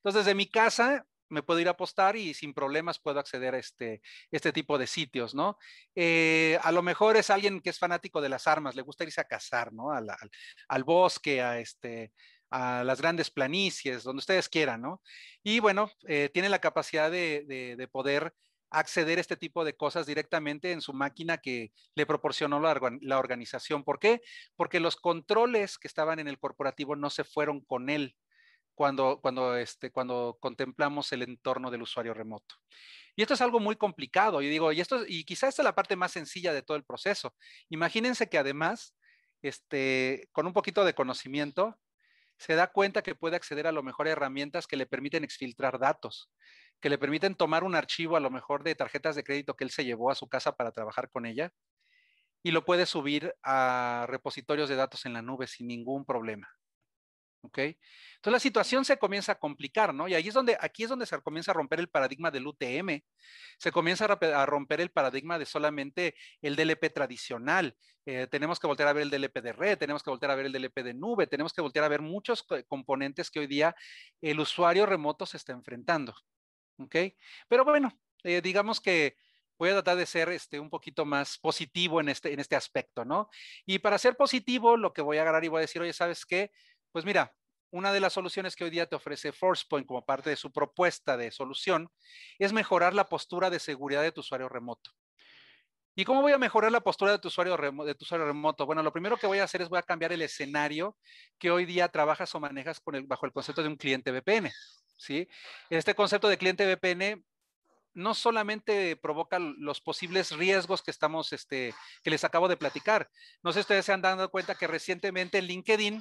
Entonces, desde mi casa me puedo ir a apostar y sin problemas puedo acceder a este, este tipo de sitios, ¿no? Eh, a lo mejor es alguien que es fanático de las armas, le gusta irse a cazar, ¿no? Al, bosque, este, a las grandes planicies, donde ustedes quieran, ¿no? Y bueno, eh, tiene la capacidad de, poder acceder a este tipo de cosas directamente en su máquina que le proporcionó la, organización. ¿Por qué? Porque los controles que estaban en el corporativo no se fueron con él cuando, este, cuando, contemplamos el entorno del usuario remoto. Y esto es algo muy complicado. Y digo, y esto, y quizás esta es la parte más sencilla de todo el proceso. Imagínense que además, este, con un poquito de conocimiento, se da cuenta que puede acceder a lo mejor a herramientas que le permiten exfiltrar datos, que le permiten tomar un archivo a lo mejor de tarjetas de crédito que él se llevó a su casa para trabajar con ella y lo puede subir a repositorios de datos en la nube sin ningún problema. Entonces la situación se comienza a complicar, ¿no? Y ahí es donde, aquí es donde se comienza a romper el paradigma del UTM, se comienza a romper el paradigma de solamente el DLP tradicional. Eh, tenemos que volver a ver el DLP de red, tenemos que volver a ver el DLP de nube, tenemos que voltear a ver muchos componentes que hoy día el usuario remoto se está enfrentando. ¿Ok? Pero bueno, eh, digamos que voy a tratar de ser este, un poquito más positivo en este, en este aspecto, ¿no? Y para ser positivo, lo que voy a agarrar y voy a decir, oye, ¿sabes qué? Pues mira, una de las soluciones que hoy día te ofrece ForcePoint como parte de su propuesta de solución es mejorar la postura de seguridad de tu usuario remoto. ¿Y cómo voy a mejorar la postura de tu, usuario de tu usuario remoto? Bueno, lo primero que voy a hacer es voy a cambiar el escenario que hoy día trabajas o manejas bajo el concepto de un cliente VPN. ¿sí? Este concepto de cliente VPN no solamente provoca los posibles riesgos que estamos, este, que les acabo de platicar. No sé si ustedes se han dado cuenta que recientemente LinkedIn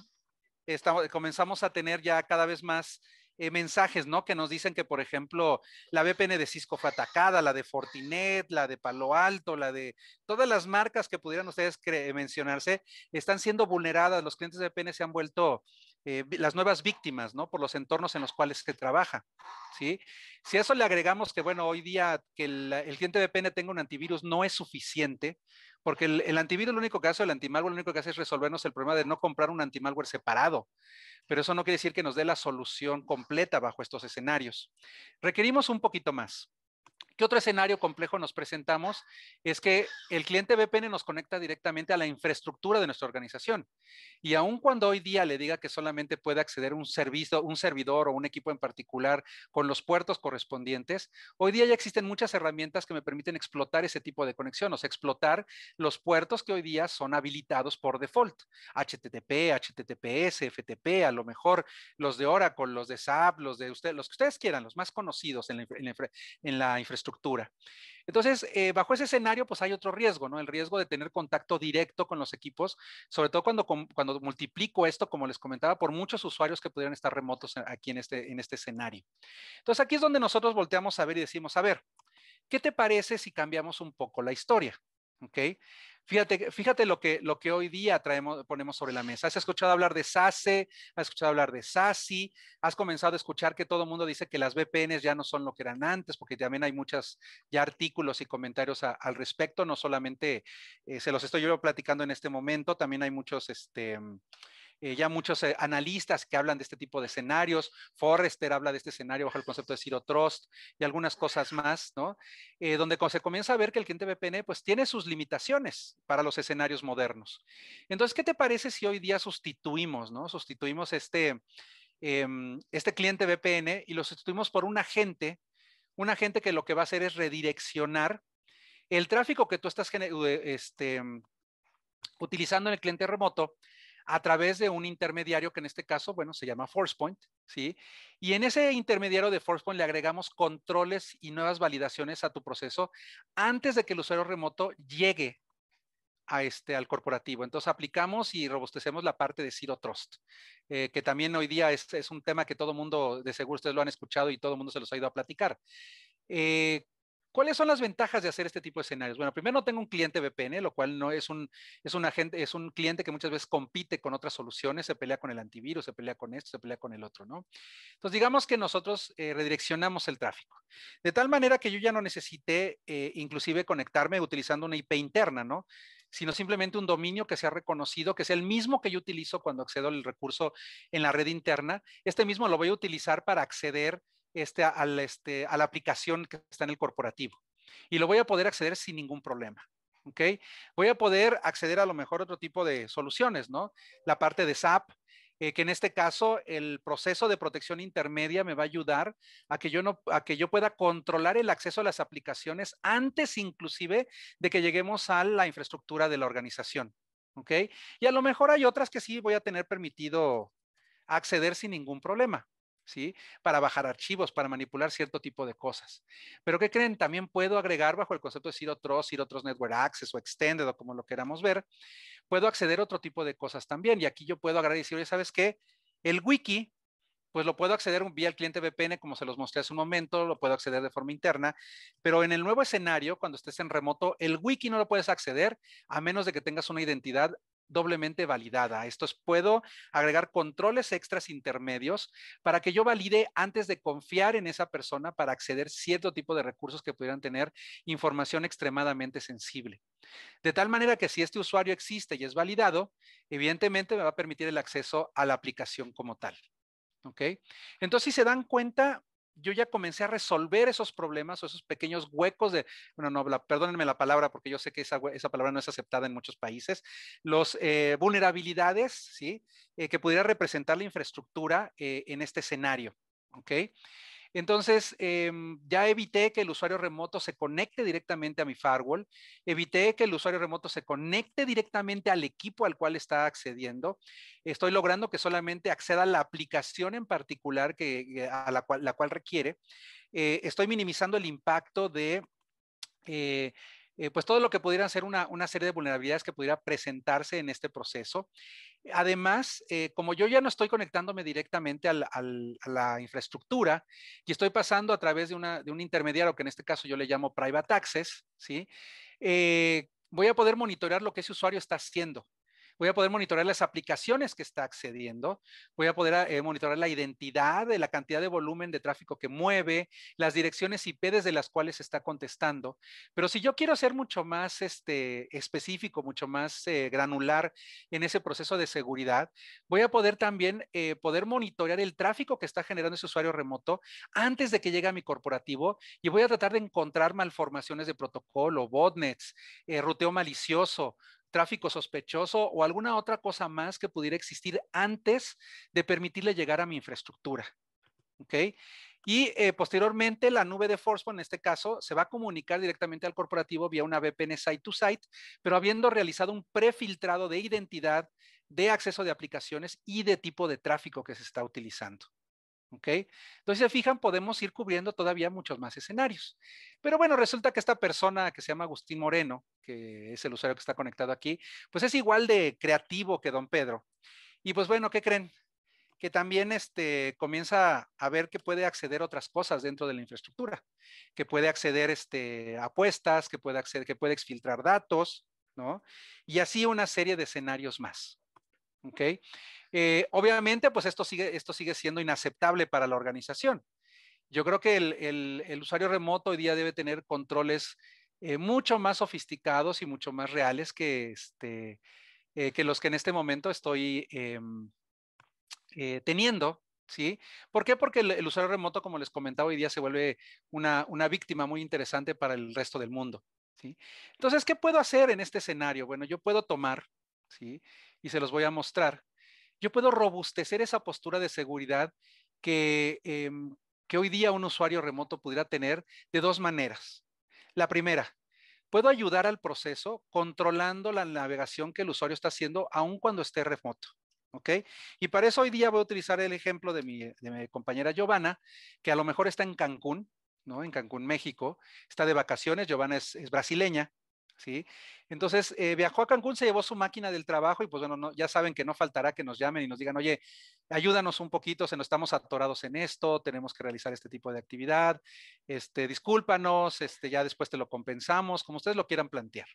eh, comenzamos a tener ya cada vez más eh, mensajes, ¿no? Que nos dicen que, por ejemplo, la VPN de Cisco fue atacada, la de Fortinet, la de Palo Alto, la de todas las marcas que pudieran ustedes mencionarse, están siendo vulneradas. Los clientes de VPN se han vuelto eh, las nuevas víctimas, ¿no? Por los entornos en los cuales se trabaja, ¿sí? Si a eso le agregamos que, bueno, hoy día que el, el cliente de VPN tenga un antivirus no es suficiente, porque el, antivirus el único caso, el antimalware lo único que hace es resolvernos el problema de no comprar un antimalware separado. Pero eso no quiere decir que nos dé la solución completa bajo estos escenarios. Requerimos un poquito más. ¿Qué otro escenario complejo nos presentamos? Es que el cliente VPN nos conecta directamente a la infraestructura de nuestra organización. Y aun cuando hoy día le diga que solamente puede acceder un servicio, un servidor o un equipo en particular con los puertos correspondientes, hoy día ya existen muchas herramientas que me permiten explotar ese tipo de conexión, o sea, explotar los puertos que hoy día son habilitados por default. HTTP, HTTPS, FTP, a lo mejor los de Oracle, los de SAP, los de ustedes, los que ustedes quieran, los más conocidos en la infraestructura entonces, eh, bajo ese escenario, pues hay otro riesgo, ¿no? El riesgo de tener contacto directo con los equipos, sobre todo cuando, cuando multiplico esto, como les comentaba, por muchos usuarios que pudieran estar remotos aquí en este, en este escenario. Entonces, aquí es donde nosotros volteamos a ver y decimos, a ver, ¿qué te parece si cambiamos un poco la historia? ¿Ok? Fíjate, fíjate lo, que, lo que hoy día traemos, ponemos sobre la mesa. Has escuchado hablar de SASE, has escuchado hablar de SASI, has comenzado a escuchar que todo el mundo dice que las VPNs ya no son lo que eran antes, porque también hay muchos ya artículos y comentarios al respecto. No solamente eh, se los estoy yo platicando en este momento, también hay muchos este, eh, ya muchos eh, analistas que hablan de este tipo de escenarios, Forrester habla de este escenario bajo el concepto de Zero Trust y algunas cosas más, ¿no? Eh, donde se comienza a ver que el cliente VPN pues tiene sus limitaciones para los escenarios modernos. Entonces, ¿qué te parece si hoy día sustituimos, ¿no? Sustituimos este, em, este cliente VPN y lo sustituimos por un agente, un agente que lo que va a hacer es redireccionar el tráfico que tú estás este, utilizando en el cliente remoto a través de un intermediario que en este caso, bueno, se llama ForcePoint, ¿sí? Y en ese intermediario de ForcePoint le agregamos controles y nuevas validaciones a tu proceso antes de que el usuario remoto llegue a este, al corporativo. Entonces aplicamos y robustecemos la parte de Zero Trust, eh, que también hoy día es, es un tema que todo el mundo, de seguro ustedes lo han escuchado y todo el mundo se los ha ido a platicar. Eh, ¿Cuáles son las ventajas de hacer este tipo de escenarios? Bueno, primero no tengo un cliente VPN, lo cual no es un, es un agente, es un cliente que muchas veces compite con otras soluciones, se pelea con el antivirus, se pelea con esto, se pelea con el otro, ¿no? Entonces, digamos que nosotros eh, redireccionamos el tráfico. De tal manera que yo ya no necesité eh, inclusive conectarme utilizando una IP interna, ¿no? sino simplemente un dominio que sea reconocido, que sea el mismo que yo utilizo cuando accedo al recurso en la red interna. Este mismo lo voy a utilizar para acceder este, al, este, a la aplicación que está en el corporativo. Y lo voy a poder acceder sin ningún problema. ¿ok? Voy a poder acceder a lo mejor a otro tipo de soluciones, ¿no? La parte de SAP, eh, que en este caso el proceso de protección intermedia me va a ayudar a que yo no, a que yo pueda controlar el acceso a las aplicaciones antes inclusive de que lleguemos a la infraestructura de la organización, ¿ok? Y a lo mejor hay otras que sí voy a tener permitido acceder sin ningún problema. ¿sí? Para bajar archivos, para manipular cierto tipo de cosas. Pero ¿qué creen? También puedo agregar bajo el concepto de Zero otros, Zero otros Network Access o Extended o como lo queramos ver, puedo acceder a otro tipo de cosas también. Y aquí yo puedo agradecer. oye, ¿sabes qué? El wiki, pues lo puedo acceder vía el cliente VPN, como se los mostré hace un momento, lo puedo acceder de forma interna, pero en el nuevo escenario, cuando estés en remoto, el wiki no lo puedes acceder a menos de que tengas una identidad doblemente validada. Esto es, puedo agregar controles extras intermedios para que yo valide antes de confiar en esa persona para acceder cierto tipo de recursos que pudieran tener información extremadamente sensible. De tal manera que si este usuario existe y es validado, evidentemente me va a permitir el acceso a la aplicación como tal. ¿Ok? Entonces, si se dan cuenta, yo ya comencé a resolver esos problemas o esos pequeños huecos de, bueno, no, perdónenme la palabra porque yo sé que esa, esa palabra no es aceptada en muchos países, los eh, vulnerabilidades, ¿sí? Eh, que pudiera representar la infraestructura eh, en este escenario, ¿ok? Entonces, em, ya evité que el usuario remoto se conecte directamente a mi firewall, evité que el usuario remoto se conecte directamente al equipo al cual está accediendo. Estoy logrando que solamente acceda a la aplicación en particular que, a la cual, requiere. Eh, estoy minimizando el impacto de... Eh, eh, pues todo lo que pudieran ser una, serie de vulnerabilidades que pudiera presentarse en este proceso. Además, eh, como yo ya no estoy conectándome directamente a la infraestructura y estoy pasando a través de, un intermediario que en este caso yo le llamo private access, ¿sí? Eh, voy a poder monitorear lo que ese usuario está haciendo voy a poder monitorear las aplicaciones que está accediendo, voy a poder monitorar eh, monitorear la identidad de la cantidad de volumen de tráfico que mueve, las direcciones IP desde las cuales está contestando. Pero si yo quiero ser mucho más este, específico, mucho más eh, granular en ese proceso de seguridad, voy a poder también eh, poder monitorear el tráfico que está generando ese usuario remoto antes de que llegue a mi corporativo y voy a tratar de encontrar malformaciones de protocolo, botnets, ruteo malicioso, tráfico sospechoso o alguna otra cosa más que pudiera existir antes de permitirle llegar a mi infraestructura. Y eh, posteriormente la nube de Forcepoint, en este caso, se va a comunicar directamente al corporativo vía una VPN site to -site, pero habiendo realizado un prefiltrado de identidad, de acceso de aplicaciones y de tipo de tráfico que se está utilizando. Entonces, Entonces, se fijan, podemos ir cubriendo todavía muchos más escenarios. Pero bueno, resulta que esta persona que se llama Agustín Moreno, que es el usuario que está conectado aquí, pues es igual de creativo que don Pedro. Y pues bueno, ¿qué creen? Que también este, comienza a ver que puede acceder a otras cosas dentro de la infraestructura, que puede acceder este, a apuestas, que puede, acceder, que puede exfiltrar datos, ¿no? Y así una serie de escenarios más. ¿Ok? Eh, obviamente, pues esto sigue, esto sigue siendo inaceptable para la organización. Yo creo que el, usuario remoto hoy día debe tener controles eh, mucho más sofisticados y mucho más reales que, este, eh, que los que en este momento estoy em, teniendo. ¿Sí? ¿Por qué? Porque el, usuario remoto, como les comentaba, hoy día se vuelve una, víctima muy interesante para el resto del mundo. ¿Sí? Entonces, ¿qué puedo hacer en este escenario? Bueno, yo puedo tomar, ¿sí? Y se los voy a mostrar yo puedo robustecer esa postura de seguridad em, que, hoy día un usuario remoto pudiera tener de dos maneras. La primera, puedo ayudar al proceso controlando la navegación que el usuario está haciendo aun cuando esté remoto. Y para eso hoy día voy a utilizar el ejemplo de mi, compañera Giovanna, que a lo mejor está en Cancún, ¿no? En Cancún, México, está de vacaciones, Giovanna es brasileña, ¿sí? Entonces eh, viajó a Cancún, se llevó su máquina del trabajo y pues bueno, ya saben que no faltará que nos llamen y nos digan, oye, ayúdanos un poquito, se nos estamos atorados en esto, tenemos que realizar este tipo de actividad, este, discúlpanos, este, ya después te lo compensamos, como ustedes lo quieran plantear,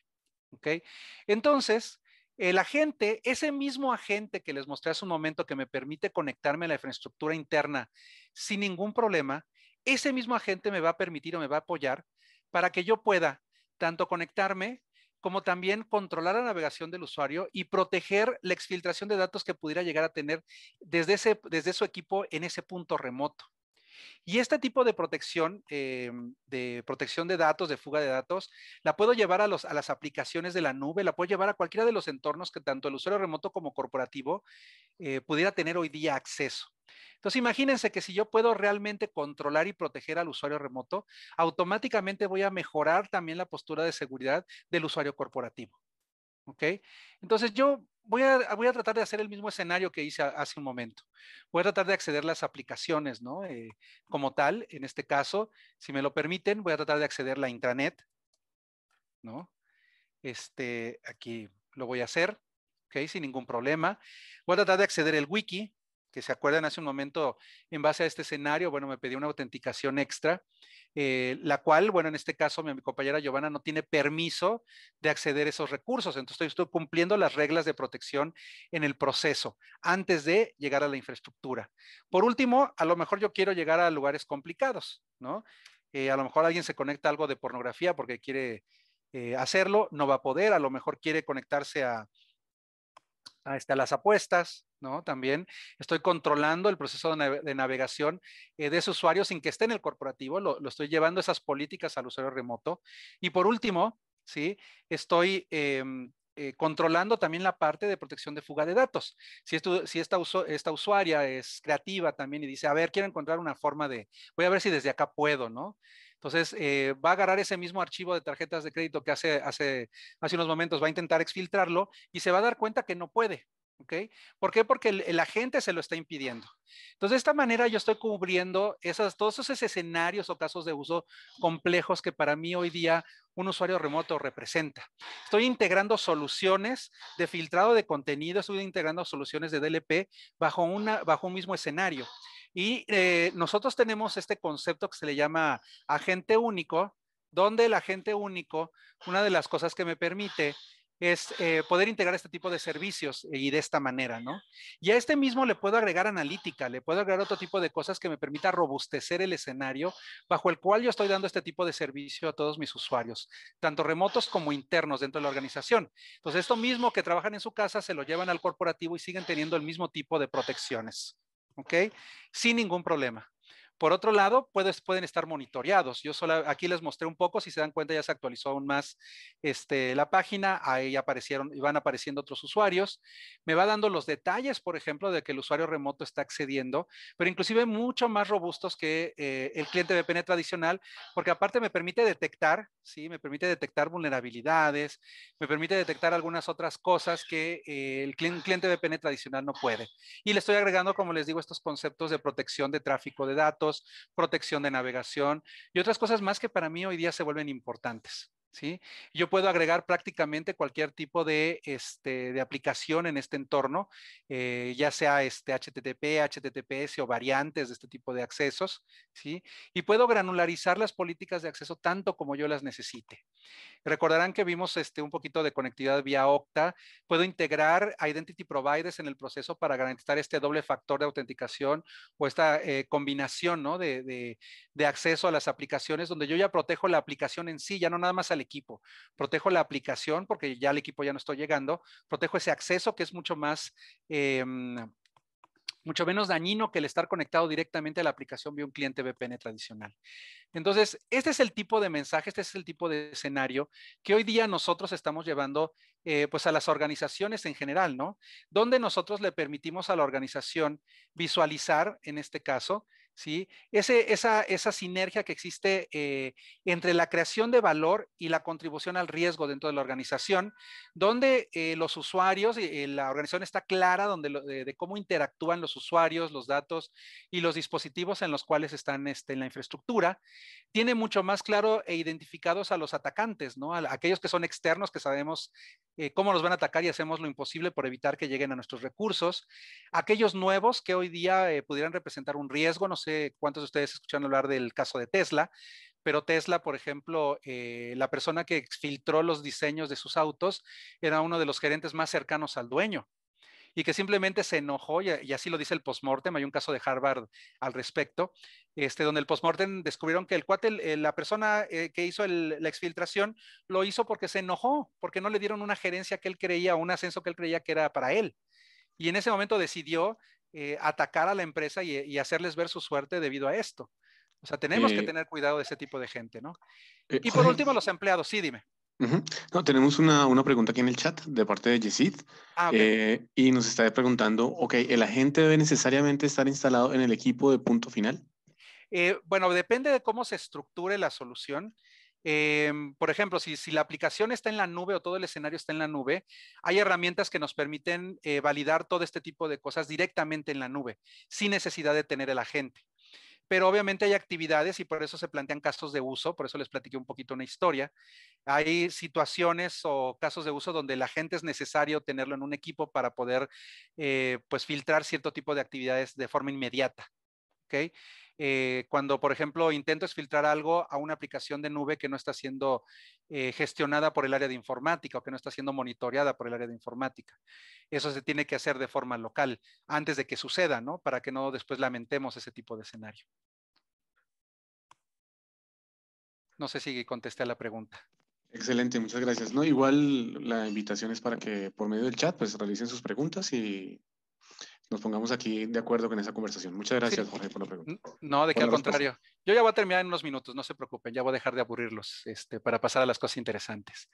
Entonces, el agente, ese mismo agente que les mostré hace un momento que me permite conectarme a la infraestructura interna sin ningún problema, ese mismo agente me va a permitir o me va a apoyar para que yo pueda tanto conectarme como también controlar la navegación del usuario y proteger la exfiltración de datos que pudiera llegar a tener desde, ese, desde su equipo en ese punto remoto. Y este tipo de protección, eh, de protección de datos, de fuga de datos, la puedo llevar a, las aplicaciones de la nube, la puedo llevar a cualquiera de los entornos que tanto el usuario remoto como corporativo eh, pudiera tener hoy día acceso. Entonces, imagínense que si yo puedo realmente controlar y proteger al usuario remoto, automáticamente voy a mejorar también la postura de seguridad del usuario corporativo. ¿Ok? Entonces, yo voy a, tratar de hacer el mismo escenario que hice hace un momento. Voy a tratar de acceder a las aplicaciones, ¿no? Eh, como tal, en este caso, si me lo permiten, voy a tratar de acceder a la intranet, ¿no? Este, aquí lo voy a hacer, ¿ok? Sin ningún problema. Voy a tratar de acceder al wiki, que se acuerdan hace un momento en base a este escenario, bueno, me pedí una autenticación extra, eh, la cual, bueno, en este caso mi, compañera Giovanna no tiene permiso de acceder a esos recursos, entonces estoy, cumpliendo las reglas de protección en el proceso antes de llegar a la infraestructura. Por último, a lo mejor yo quiero llegar a lugares complicados, ¿no? Eh, a lo mejor alguien se conecta a algo de pornografía porque quiere eh, hacerlo, no va a poder, a lo mejor quiere conectarse a hasta las apuestas, ¿no? También estoy controlando el proceso de, navegación eh, de ese usuario sin que esté en el corporativo, lo, estoy llevando esas políticas al usuario remoto. Y por último, ¿sí? Estoy em, eh, controlando también la parte de protección de fuga de datos. Si, esto, si esta, esta usuaria es creativa también y dice, a ver, quiero encontrar una forma de, voy a ver si desde acá puedo, ¿no? Entonces, eh, va a agarrar ese mismo archivo de tarjetas de crédito que hace, hace, hace unos momentos, va a intentar exfiltrarlo y se va a dar cuenta que no puede. ¿Okay? ¿Por qué? Porque el, agente se lo está impidiendo. Entonces, de esta manera yo estoy cubriendo todos esos escenarios o casos de uso complejos que para mí hoy día un usuario remoto representa. Estoy integrando soluciones de filtrado de contenido, estoy integrando soluciones de DLP bajo, una, bajo un mismo escenario. Y eh, nosotros tenemos este concepto que se le llama agente único, donde el agente único, una de las cosas que me permite es eh, poder integrar este tipo de servicios eh, y de esta manera, ¿no? Y a este mismo le puedo agregar analítica, le puedo agregar otro tipo de cosas que me permita robustecer el escenario bajo el cual yo estoy dando este tipo de servicio a todos mis usuarios, tanto remotos como internos dentro de la organización. Entonces, esto mismo que trabajan en su casa se lo llevan al corporativo y siguen teniendo el mismo tipo de protecciones. ¿ok? Sin ningún problema. Por otro lado, pueden estar monitoreados. Yo solo aquí les mostré un poco, si se dan cuenta ya se actualizó aún más este, la página, ahí aparecieron y van apareciendo otros usuarios. Me va dando los detalles, por ejemplo, de que el usuario remoto está accediendo, pero inclusive mucho más robustos que eh, el cliente VPN tradicional, porque aparte me permite detectar, ¿sí? Me permite detectar vulnerabilidades, me permite detectar algunas otras cosas que eh, el cliente VPN tradicional no puede. Y le estoy agregando, como les digo, estos conceptos de protección de tráfico de datos, protección de navegación y otras cosas más que para mí hoy día se vuelven importantes. ¿sí? Yo puedo agregar prácticamente cualquier tipo de, este, de aplicación en este entorno, eh, ya sea este HTTP, HTTPS o variantes de este tipo de accesos, ¿sí? Y puedo granularizar las políticas de acceso tanto como yo las necesite. Recordarán que vimos este, un poquito de conectividad vía Octa. Puedo integrar Identity Providers en el proceso para garantizar este doble factor de autenticación o esta eh, combinación ¿no? de, de, de acceso a las aplicaciones donde yo ya protejo la aplicación en sí, ya no nada más al equipo, protejo la aplicación porque ya el equipo ya no estoy llegando, protejo ese acceso que es mucho más... Em, mucho menos dañino que el estar conectado directamente a la aplicación de un cliente VPN tradicional. Entonces, este es el tipo de mensaje, este es el tipo de escenario que hoy día nosotros estamos llevando eh, pues a las organizaciones en general, ¿no? Donde nosotros le permitimos a la organización visualizar, en este caso, ¿sí? Ese, esa, esa sinergia que existe eh, entre la creación de valor y la contribución al riesgo dentro de la organización, donde eh, los usuarios, y eh, la organización está clara donde de, cómo interactúan los usuarios, los datos y los dispositivos en los cuales están este, en la infraestructura, tiene mucho más claro e identificados a los atacantes, ¿no? aquellos que son externos, que sabemos cómo nos van a atacar y hacemos lo imposible por evitar que lleguen a nuestros recursos, aquellos nuevos que hoy día pudieran representar un riesgo, no sé, cuántos de ustedes escucharon hablar del caso de Tesla, pero Tesla, por ejemplo, eh, la persona que exfiltró los diseños de sus autos era uno de los gerentes más cercanos al dueño y que simplemente se enojó, y, así lo dice el postmortem, hay un caso de Harvard al respecto, este, donde el postmortem descubrieron que el cuate, la persona eh, que hizo la exfiltración, lo hizo porque se enojó, porque no le dieron una gerencia que él creía, un ascenso que él creía que era para él. Y en ese momento decidió eh, atacar a la empresa y, hacerles ver su suerte debido a esto. O sea, tenemos que eh, tener cuidado de ese tipo de gente, ¿no? Eh, y por último, los empleados. Sí, dime. No, tenemos una, pregunta aquí en el chat de parte de Yesid. Ah, y nos está preguntando, ok, ¿el agente debe necesariamente estar instalado en el equipo de punto final? bueno, depende de cómo se estructure la solución. Em, por ejemplo, si, la aplicación está en la nube o todo el escenario está en la nube, hay herramientas que nos permiten eh, validar todo este tipo de cosas directamente en la nube, sin necesidad de tener el agente. Pero obviamente hay actividades y por eso se plantean casos de uso, por eso les platiqué un poquito una historia. Hay situaciones o casos de uso donde el agente es necesario tenerlo en un equipo para poder eh, pues filtrar cierto tipo de actividades de forma inmediata. ¿ok? Eh, cuando, por ejemplo, intento filtrar algo a una aplicación de nube que no está siendo eh, gestionada por el área de informática o que no está siendo monitoreada por el área de informática. Eso se tiene que hacer de forma local antes de que suceda, ¿no? Para que no después lamentemos ese tipo de escenario. No sé si contesté a la pregunta. Excelente, muchas gracias. No, igual la invitación es para que por medio del chat pues realicen sus preguntas y nos pongamos aquí de acuerdo con esa conversación. Muchas gracias, Jorge, por la pregunta. No, de que al contrario. Yo ya voy a terminar en unos minutos, no se preocupen, ya voy a dejar de aburrirlos este, para pasar a las cosas interesantes.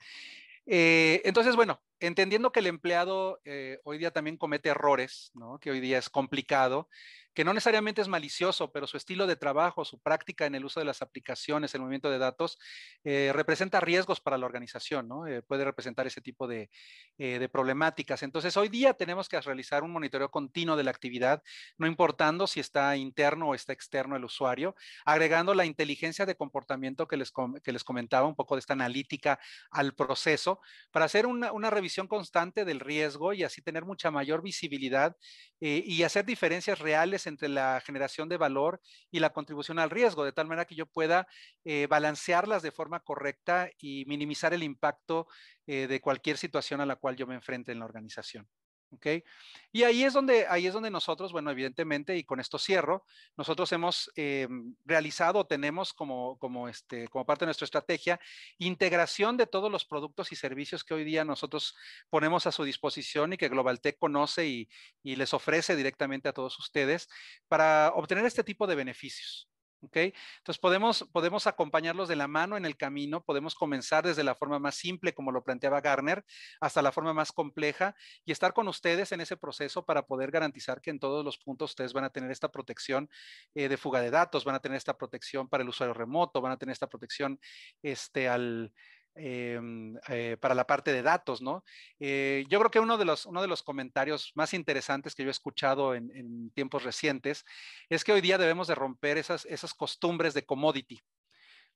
Eh, entonces, bueno, entendiendo que el empleado eh, hoy día también comete errores, ¿no? que hoy día es complicado, que no necesariamente es malicioso, pero su estilo de trabajo, su práctica en el uso de las aplicaciones, el movimiento de datos, eh, representa riesgos para la organización, ¿no? Eh, puede representar ese tipo eh, de, problemáticas. Entonces, hoy día tenemos que realizar un monitoreo continuo de la actividad, no importando si está interno o está externo el usuario, agregando la inteligencia de comportamiento que les, comentaba, un poco de esta analítica al proceso, para hacer una, una revisión constante del riesgo y así tener mucha mayor visibilidad y hacer diferencias reales entre la generación de valor y la contribución al riesgo, de tal manera que yo pueda eh, balancearlas de forma correcta y minimizar el impacto eh, de cualquier situación a la cual yo me enfrente en la organización. Y ahí es, donde, ahí es donde nosotros, bueno, evidentemente, y con esto cierro, nosotros hemos eh, realizado, tenemos este, como, parte de nuestra estrategia, integración de todos los productos y servicios que hoy día nosotros ponemos a su disposición y que Globaltech conoce y les ofrece directamente a todos ustedes para obtener este tipo de beneficios. Entonces podemos, acompañarlos de la mano en el camino, podemos comenzar desde la forma más simple, como lo planteaba Garner, hasta la forma más compleja y estar con ustedes en ese proceso para poder garantizar que en todos los puntos ustedes van a tener esta protección eh, de fuga de datos, van a tener esta protección para el usuario remoto, van a tener esta protección este, al, Em, eh, para la parte de datos, ¿no? Eh, yo creo que uno de, los, uno de los comentarios más interesantes que yo he escuchado en, tiempos recientes es que hoy día debemos de romper esas, esas costumbres de commodity.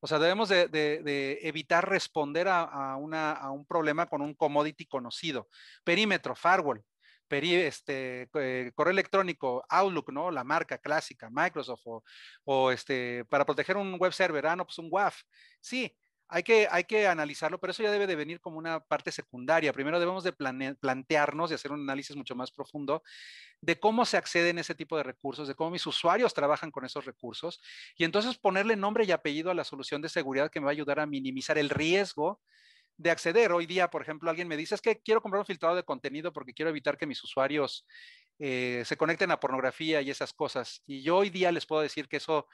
O sea, debemos de, evitar responder a, a, una, a un problema con un commodity conocido. Perímetro, firewall, este, eh, correo electrónico, Outlook, ¿no? La marca clásica, Microsoft, o, este, para proteger un web server, ah, no, pues un WAF. Sí, hay que, hay que analizarlo, pero eso ya debe de venir como una parte secundaria. Primero debemos de plantearnos y hacer un análisis mucho más profundo de cómo se acceden a ese tipo de recursos, de cómo mis usuarios trabajan con esos recursos, y entonces ponerle nombre y apellido a la solución de seguridad que me va a ayudar a minimizar el riesgo de acceder. Hoy día, por ejemplo, alguien me dice, es que quiero comprar un filtrado de contenido porque quiero evitar que mis usuarios eh, se conecten a pornografía y esas cosas. Y yo hoy día les puedo decir que eso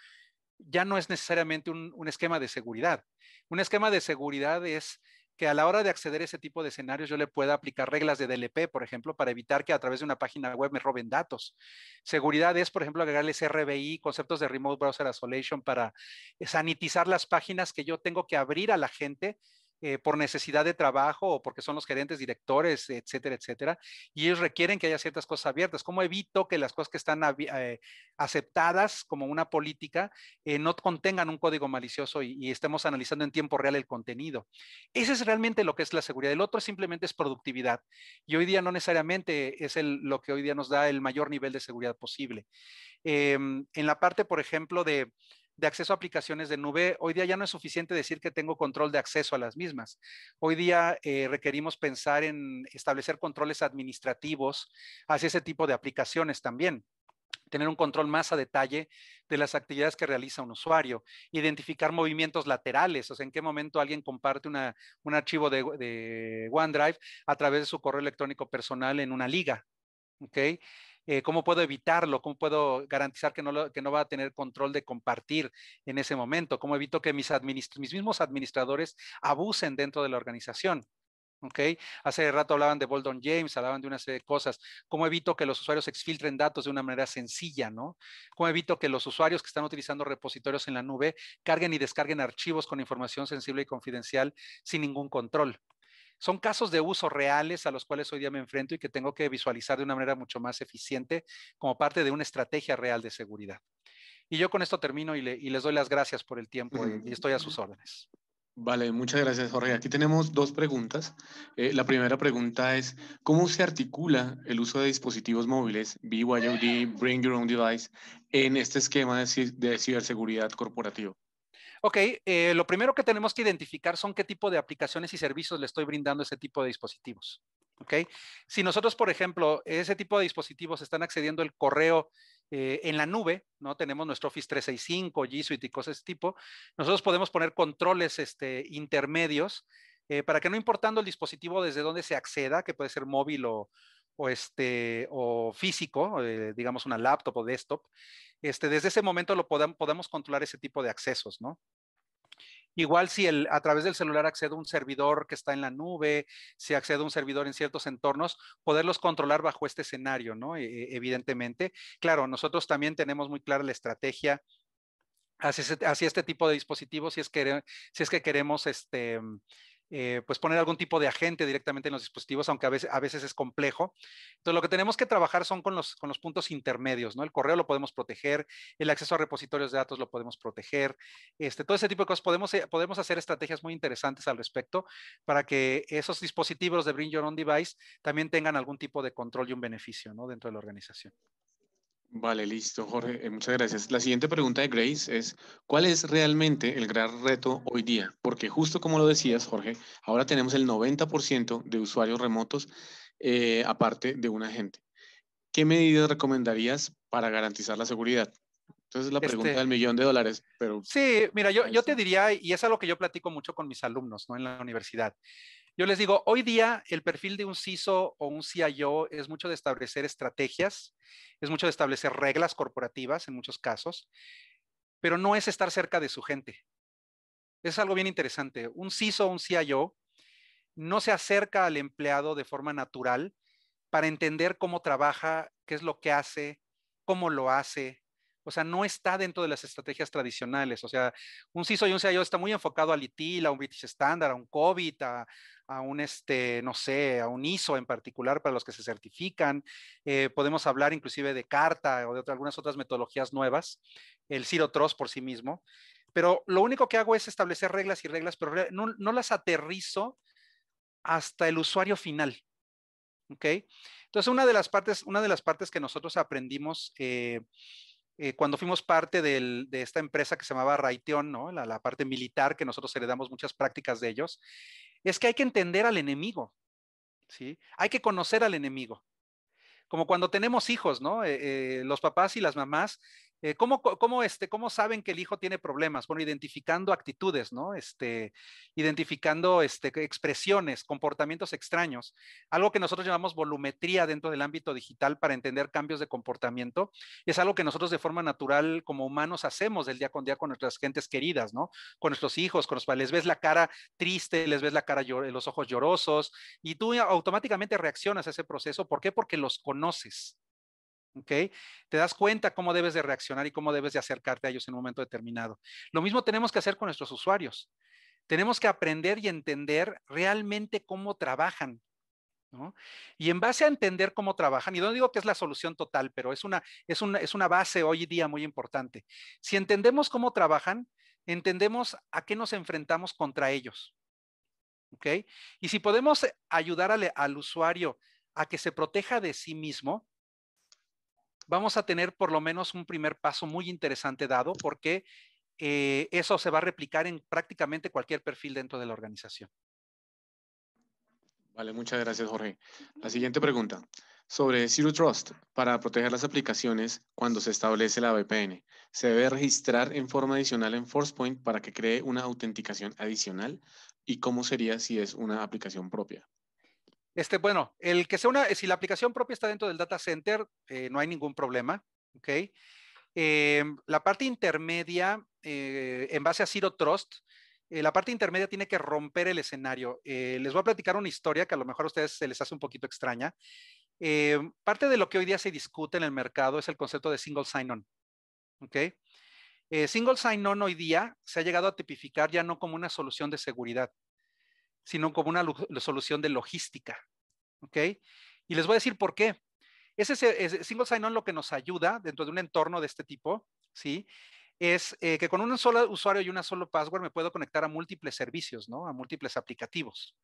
ya no es necesariamente un, esquema de seguridad. Un esquema de seguridad es que a la hora de acceder a ese tipo de escenarios yo le pueda aplicar reglas de DLP, por ejemplo, para evitar que a través de una página web me roben datos. Seguridad es, por ejemplo, agregarles RBI, conceptos de Remote Browser Isolation para sanitizar las páginas que yo tengo que abrir a la gente eh, por necesidad de trabajo o porque son los gerentes, directores, etcétera, etcétera. Y ellos requieren que haya ciertas cosas abiertas. ¿Cómo evito que las cosas que están eh, aceptadas como una política eh, no contengan un código malicioso y, estemos analizando en tiempo real el contenido? Ese es realmente lo que es la seguridad. El otro simplemente es productividad. Y hoy día no necesariamente es lo que hoy día nos da el mayor nivel de seguridad posible. Em, en la parte, por ejemplo, de de acceso a aplicaciones de nube, hoy día ya no es suficiente decir que tengo control de acceso a las mismas. Hoy día eh, requerimos pensar en establecer controles administrativos hacia ese tipo de aplicaciones también tener un control más a detalle de las actividades que realiza un usuario, identificar movimientos laterales, o sea, en qué momento alguien comparte un archivo de, de OneDrive a través de su correo electrónico personal en una liga, ¿ok? Eh, cómo puedo evitarlo, cómo puedo garantizar que no, que no va a tener control de compartir en ese momento, cómo evito que mis, mismos administradores abusen dentro de la organización. Hace rato hablaban de Boldon James, hablaban de una serie de cosas. ¿Cómo evito que los usuarios exfiltren datos de una manera sencilla, no? ¿Cómo evito que los usuarios que están utilizando repositorios en la nube carguen y descarguen archivos con información sensible y confidencial sin ningún control? Son casos de uso reales a los cuales hoy día me enfrento y que tengo que visualizar de una manera mucho más eficiente como parte de una estrategia real de seguridad. Y yo con esto termino y, les doy las gracias por el tiempo y, estoy a sus [laughs] órdenes. Vale, muchas gracias Jorge. Aquí tenemos dos preguntas. Eh, la primera pregunta es, ¿cómo se articula el uso de dispositivos móviles, BYOD, Bring Your Own Device, en este esquema de, de ciberseguridad corporativa? Ok, eh, lo primero que tenemos que identificar son qué tipo de aplicaciones y servicios le estoy brindando a ese tipo de dispositivos. Ok, si nosotros, por ejemplo, ese tipo de dispositivos están accediendo al correo eh, en la nube, ¿no? Tenemos nuestro Office 365, G Suite y cosas de ese tipo. Nosotros podemos poner controles este, intermedios eh, para que no importando el dispositivo desde donde se acceda, que puede ser móvil o, este, físico, digamos una laptop o desktop, este, desde ese momento lo podemos podamos controlar ese tipo de accesos, ¿no? Igual si el, a través del celular accede a un servidor que está en la nube, si accede a un servidor en ciertos entornos, poderlos controlar bajo este escenario, ¿no? E, e, evidentemente. Claro, nosotros también tenemos muy clara la estrategia hacia, este tipo de dispositivos si es que, si es que queremos este, eh, pues poner algún tipo de agente directamente en los dispositivos, aunque a veces, es complejo. Entonces, lo que tenemos que trabajar son con los, puntos intermedios, ¿no? El correo lo podemos proteger, el acceso a repositorios de datos lo podemos proteger, este, todo ese tipo de cosas. Podemos, eh, podemos hacer estrategias muy interesantes al respecto para que esos dispositivos de Bring Your Own Device también tengan algún tipo de control y un beneficio, ¿no? Dentro de la organización. Vale, listo, Jorge. Eh, muchas gracias. La siguiente pregunta de Grace es, ¿cuál es realmente el gran reto hoy día? Porque justo como lo decías, Jorge, ahora tenemos el 90% de usuarios remotos eh, aparte de un agente. ¿Qué medidas recomendarías para garantizar la seguridad? Entonces la pregunta este del millón de dólares, pero... Sí, mira, yo, yo te diría, y es es lo que yo platico mucho con mis alumnos, ¿no? En la universidad. Yo les digo, hoy día el perfil de un CISO o un CIO es mucho de establecer estrategias, es mucho de establecer reglas corporativas en muchos casos, pero no es estar cerca de su gente. Es algo bien interesante. Un CISO o un CIO no se acerca al empleado de forma natural para entender cómo trabaja, qué es lo que hace, cómo lo hace, o sea, no está dentro de las estrategias tradicionales. O sea, un CISO y un CIO está muy enfocado al ITIL, a un British Standard, a un COVID, a, a un, este, no sé, a un ISO en particular para los que se certifican. Eh, podemos hablar inclusive de carta o de algunas otras metodologías nuevas, el Ciro Trust por sí mismo. Pero lo único que hago es establecer reglas y reglas, pero no, las aterrizo hasta el usuario final. ¿Ok? Entonces, una de las partes, una de las partes que nosotros aprendimos eh, eh, cuando fuimos parte de esta empresa que se llamaba Raytheon, ¿no? la, la, parte militar, que nosotros heredamos muchas prácticas de ellos, es que hay que entender al enemigo, ¿sí? Hay que conocer al enemigo. Como cuando tenemos hijos, ¿no? Eh, eh, los papás y las mamás eh, ¿cómo, este, saben que el hijo tiene problemas? Bueno, identificando actitudes, ¿no? Este, identificando este, expresiones, comportamientos extraños, algo que nosotros llamamos volumetría dentro del ámbito digital para entender cambios de comportamiento, es algo que nosotros de forma natural como humanos hacemos del día con día con nuestras gentes queridas, ¿no? Con nuestros hijos, con los cuales ves la cara triste, les ves la cara, los ojos llorosos y tú automáticamente reaccionas a ese proceso. ¿Por qué? Porque los conoces. ¿Okay? Te das cuenta cómo debes de reaccionar y cómo debes de acercarte a ellos en un momento determinado. Lo mismo tenemos que hacer con nuestros usuarios. Tenemos que aprender y entender realmente cómo trabajan. Y en base a entender cómo trabajan, y no digo que es la solución total, pero es una, es, una, base hoy día muy importante. Si entendemos cómo trabajan, entendemos a qué nos enfrentamos contra ellos. ¿Ok? Y si podemos ayudar al usuario a que se proteja de sí mismo, vamos a tener por lo menos un primer paso muy interesante dado porque eh, eso se va a replicar en prácticamente cualquier perfil dentro de la organización. Vale, muchas gracias Jorge. La siguiente pregunta sobre Zero Trust para proteger las aplicaciones cuando se establece la VPN. ¿Se debe registrar en forma adicional en ForcePoint para que cree una autenticación adicional? ¿Y cómo sería si es una aplicación propia? Este, bueno, el que sea una, si la aplicación propia está dentro del data center, eh, no hay ningún problema, ¿ok? Em, la parte intermedia, eh, en base a Zero Trust, eh, la parte intermedia tiene que romper el escenario. les voy a platicar una historia que a lo mejor a ustedes se les hace un poquito extraña. Em, parte de lo que hoy día se discute en el mercado es el concepto de single sign-on, ¿ok? single sign-on hoy día se ha llegado a tipificar ya no como una solución de seguridad, sino como una solución de logística. ¿Ok? Y les voy a decir por qué. Ese, es, single sign-on lo que nos ayuda dentro de un entorno de este tipo, ¿sí? Es eh, que con un solo usuario y una solo password me puedo conectar a múltiples servicios, ¿no? A múltiples aplicativos.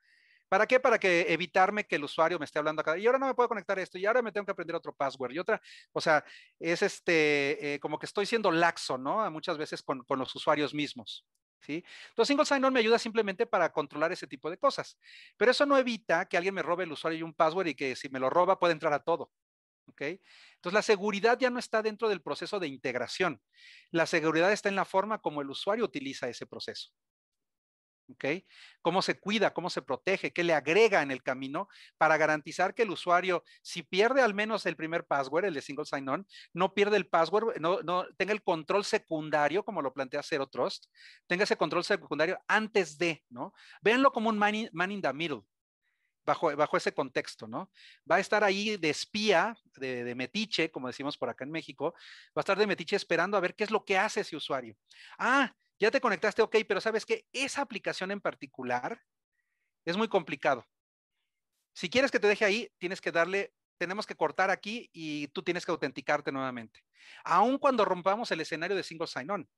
¿Para qué? Para que evitarme que el usuario me esté hablando acá. Y ahora no me puedo conectar a esto. Y ahora me tengo que aprender otro password. Y otra, o sea, es este, eh, como que estoy siendo laxo, ¿no? Muchas veces con los usuarios mismos. Entonces, single sign-on me ayuda simplemente para controlar ese tipo de cosas. Pero eso no evita que alguien me robe el usuario y un password y que si me lo roba puede entrar a todo. Entonces, la seguridad ya no está dentro del proceso de integración. La seguridad está en la forma como el usuario utiliza ese proceso. ¿Ok? ¿Cómo se cuida? ¿Cómo se protege? ¿Qué le agrega en el camino para garantizar que el usuario, si pierde al menos el primer password, el de single sign-on, no pierde el password, no, tenga el control secundario, como lo plantea Zero Trust, tenga ese control secundario antes de, ¿no? Véanlo como un man in, the middle. Bajo, ese contexto, ¿no? Va a estar ahí de espía, de, de, metiche, como decimos por acá en México, va a estar de metiche esperando a ver qué es lo que hace ese usuario. Ah, ya te conectaste, ok, pero sabes que esa aplicación en particular es muy complicado. Si quieres que te deje ahí, tienes que darle, tenemos que cortar aquí y tú tienes que autenticarte nuevamente. Aún cuando rompamos el escenario de single sign-on.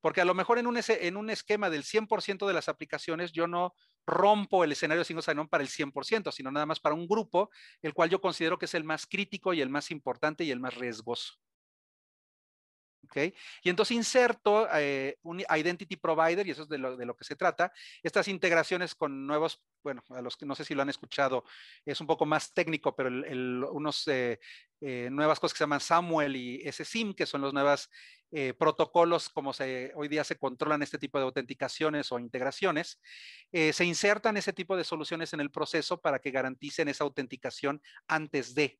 Porque a lo mejor en un, en un esquema del 100% de las aplicaciones, yo no rompo el escenario de single sign-on para el 100%, sino nada más para un grupo, el cual yo considero que es el más crítico y el más importante y el más riesgoso. Y entonces inserto eh, un identity provider, y eso es de lo, que se trata, estas integraciones con nuevos, bueno, a los que no sé si lo han escuchado, es un poco más técnico, pero el, unos eh, eh, nuevas cosas que se llaman Samuel y SSIM, que son los nuevos protocolos como se, hoy día se controlan este tipo de autenticaciones o integraciones, se insertan ese tipo de soluciones en el proceso para que garanticen esa autenticación antes de,